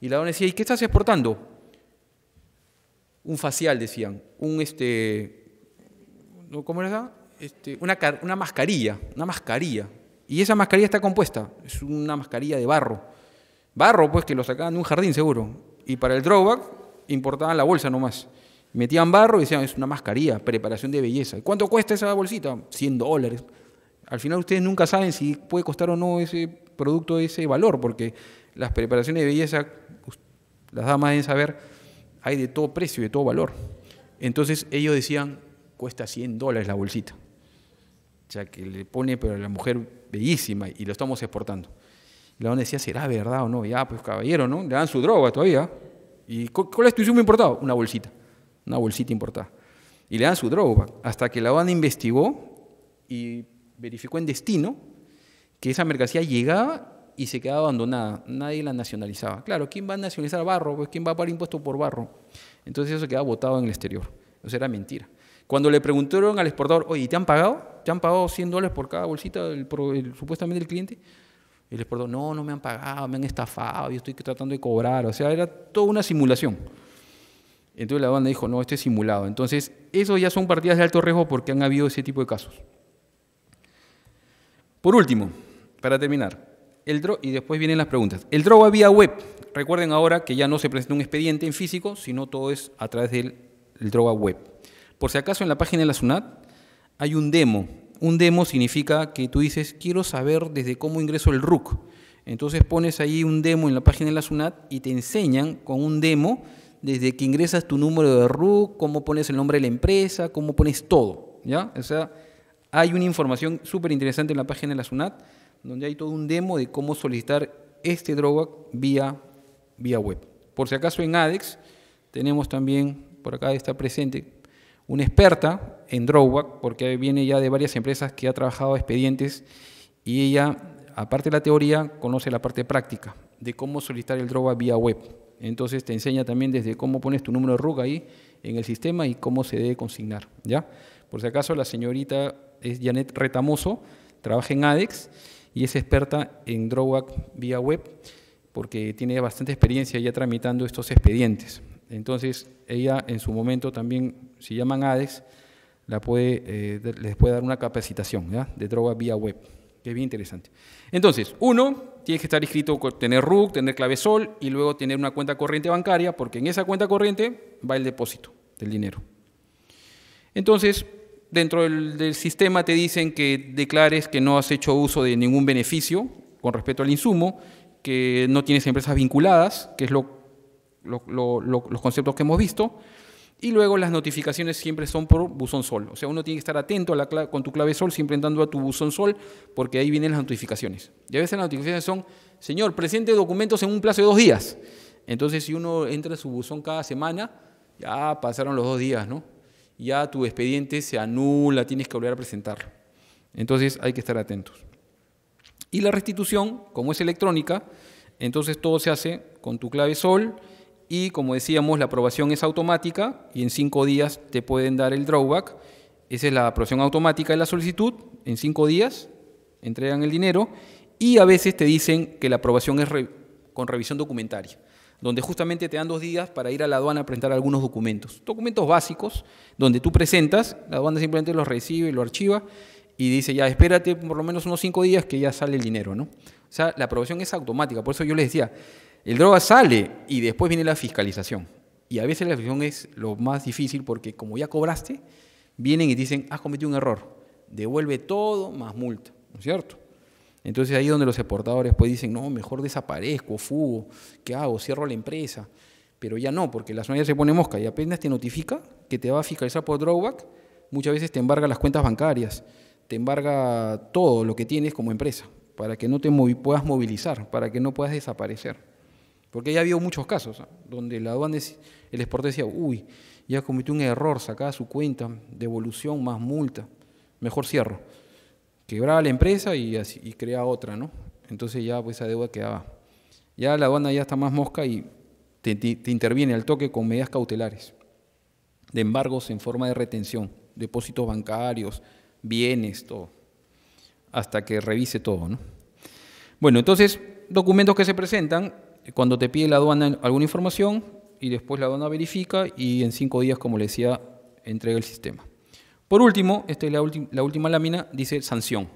Y la dona decía, ¿y qué estás exportando? Un facial, decían, un este, ¿cómo era? Este, una, una mascarilla, una mascarilla. Y esa mascarilla está compuesta, es una mascarilla de barro. Barro, pues, que lo sacaban de un jardín seguro. Y para el drawback importaban la bolsa nomás. Metían barro y decían, es una mascarilla, preparación de belleza. ¿Y ¿Cuánto cuesta esa bolsita? 100 dólares. Al final ustedes nunca saben si puede costar o no ese producto de ese valor, porque las preparaciones de belleza, las damas deben saber, hay de todo precio, de todo valor. Entonces ellos decían, cuesta 100 dólares la bolsita. O sea, que le pone pero la mujer bellísima y lo estamos exportando. la donde decía, ¿será verdad o no? Ya, ah, pues caballero, ¿no? Le dan su droga todavía. ¿Y cuál es tu insumo importado? Una bolsita. Una bolsita importada. Y le dan su droga. Hasta que la banda investigó y verificó en destino que esa mercancía llegaba y se quedaba abandonada, nadie la nacionalizaba. Claro, ¿quién va a nacionalizar barro? Pues ¿quién va a pagar impuestos por barro? Entonces eso quedaba botado en el exterior. sea, era mentira. Cuando le preguntaron al exportador, oye, ¿te han pagado? ¿Te han pagado 100 dólares por cada bolsita, supuestamente el cliente? El exportador, no, no me han pagado, me han estafado, yo estoy tratando de cobrar. O sea, era toda una simulación. Entonces la banda dijo, no, esto es simulado. Entonces, eso ya son partidas de alto riesgo porque han habido ese tipo de casos. Por último, para terminar, el y después vienen las preguntas. El droga vía web. Recuerden ahora que ya no se presenta un expediente en físico, sino todo es a través del droga web. Por si acaso en la página de la SUNAT hay un demo. Un demo significa que tú dices, quiero saber desde cómo ingreso el RUC. Entonces pones ahí un demo en la página de la SUNAT y te enseñan con un demo desde que ingresas tu número de RUC, cómo pones el nombre de la empresa, cómo pones todo. ¿ya? O sea, hay una información súper interesante en la página de la SUNAT donde hay todo un demo de cómo solicitar este drawback vía, vía web. Por si acaso en ADEX tenemos también, por acá está presente, una experta en drawback, porque viene ya de varias empresas que ha trabajado expedientes y ella, aparte de la teoría, conoce la parte práctica de cómo solicitar el drawback vía web. Entonces te enseña también desde cómo pones tu número de RUG ahí en el sistema y cómo se debe consignar, ¿ya? Por si acaso la señorita es Janet Retamoso, trabaja en ADEX y es experta en droga vía web porque tiene bastante experiencia ya tramitando estos expedientes. Entonces, ella en su momento también, si llaman ADES, la eh, les puede dar una capacitación de droga vía web, que es bien interesante. Entonces, uno, tiene que estar inscrito, tener RUC, tener clave sol y luego tener una cuenta corriente bancaria, porque en esa cuenta corriente va el depósito del dinero. Entonces, dentro del, sistema te dicen que declares que no has hecho uso de ningún beneficio con respecto al insumo, que no tienes empresas vinculadas, que es lo, los conceptos que hemos visto. Y luego las notificaciones siempre son por buzón sol. O sea, uno tiene que estar atento con tu clave sol, siempre entrando a tu buzón sol, porque ahí vienen las notificaciones. Y a veces las notificaciones son, señor, presente documentos en un plazo de dos días. Entonces, si uno entra a su buzón cada semana, ya pasaron los dos días, ¿no? ya tu expediente se anula, tienes que volver a presentarlo. Entonces hay que estar atentos. Y la restitución, como es electrónica, entonces todo se hace con tu clave sol y como decíamos, la aprobación es automática y en cinco días te pueden dar el drawback. Esa es la aprobación automática de la solicitud. En cinco días entregan el dinero y a veces te dicen que la aprobación es con revisión documentaria donde justamente te dan dos días para ir a la aduana a presentar algunos documentos. Documentos básicos, donde tú presentas, la aduana simplemente los recibe, y lo archiva y dice, ya espérate por lo menos unos cinco días que ya sale el dinero, ¿no? O sea, la aprobación es automática, por eso yo les decía, el droga sale y después viene la fiscalización. Y a veces la fiscalización es lo más difícil porque como ya cobraste, vienen y dicen, has cometido un error, devuelve todo más multa, ¿no es cierto? Entonces ahí es donde los exportadores pues dicen, no, mejor desaparezco, fugo, ¿qué hago? Cierro la empresa. Pero ya no, porque la zona se pone mosca y apenas te notifica que te va a fiscalizar por drawback, muchas veces te embarga las cuentas bancarias, te embarga todo lo que tienes como empresa, para que no te puedas movilizar, para que no puedas desaparecer. Porque ya ha habido muchos casos donde la aduana, el exportador decía, uy, ya cometió un error, sacaba su cuenta, devolución más multa, mejor cierro quebraba la empresa y, así, y creaba otra, ¿no? Entonces ya pues, esa deuda quedaba. Ya la aduana ya está más mosca y te, interviene al toque con medidas cautelares, de embargos en forma de retención, depósitos bancarios, bienes, todo, hasta que revise todo, ¿no? Bueno, entonces, documentos que se presentan, cuando te pide la aduana alguna información y después la aduana verifica y en cinco días, como le decía, entrega el sistema. Por último, esta es la, última lámina, dice sanción.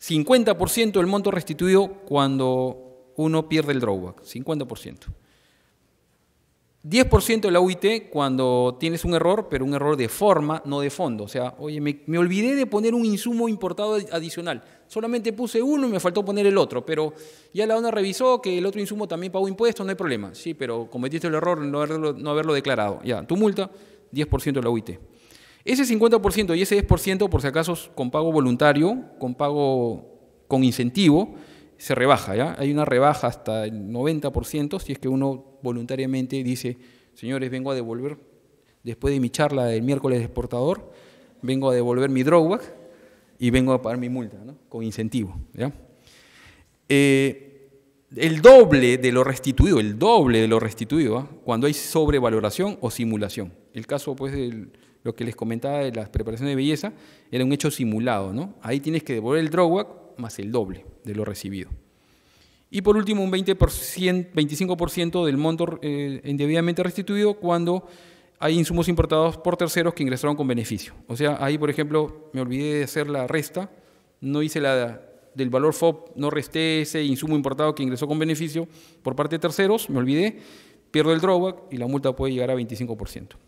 50% del monto restituido cuando uno pierde el drawback, 50%. 10% de la UIT cuando tienes un error, pero un error de forma, no de fondo. O sea, oye, me, olvidé de poner un insumo importado adicional. Solamente puse uno y me faltó poner el otro, pero ya la ONU revisó que el otro insumo también pagó impuestos, no hay problema. Sí, pero cometiste el error no no haberlo declarado. Ya, tu multa, 10% de la UIT. Ese 50% y ese 10%, por si acaso, con pago voluntario, con pago con incentivo, se rebaja. Hay una rebaja hasta el 90% si es que uno voluntariamente dice, señores, vengo a devolver, después de mi charla del miércoles de exportador, vengo a devolver mi drawback y vengo a pagar mi multa, con incentivo. Eh, el doble de lo restituido, el doble de lo restituido, ¿ah? cuando hay sobrevaloración o simulación. El caso pues del lo que les comentaba de las preparaciones de belleza, era un hecho simulado, ¿no? Ahí tienes que devolver el drawback más el doble de lo recibido. Y por último, un 20%, 25% del monto eh, indebidamente restituido cuando hay insumos importados por terceros que ingresaron con beneficio. O sea, ahí, por ejemplo, me olvidé de hacer la resta, no hice la del valor FOB, no resté ese insumo importado que ingresó con beneficio por parte de terceros, me olvidé, pierdo el drawback y la multa puede llegar a 25%.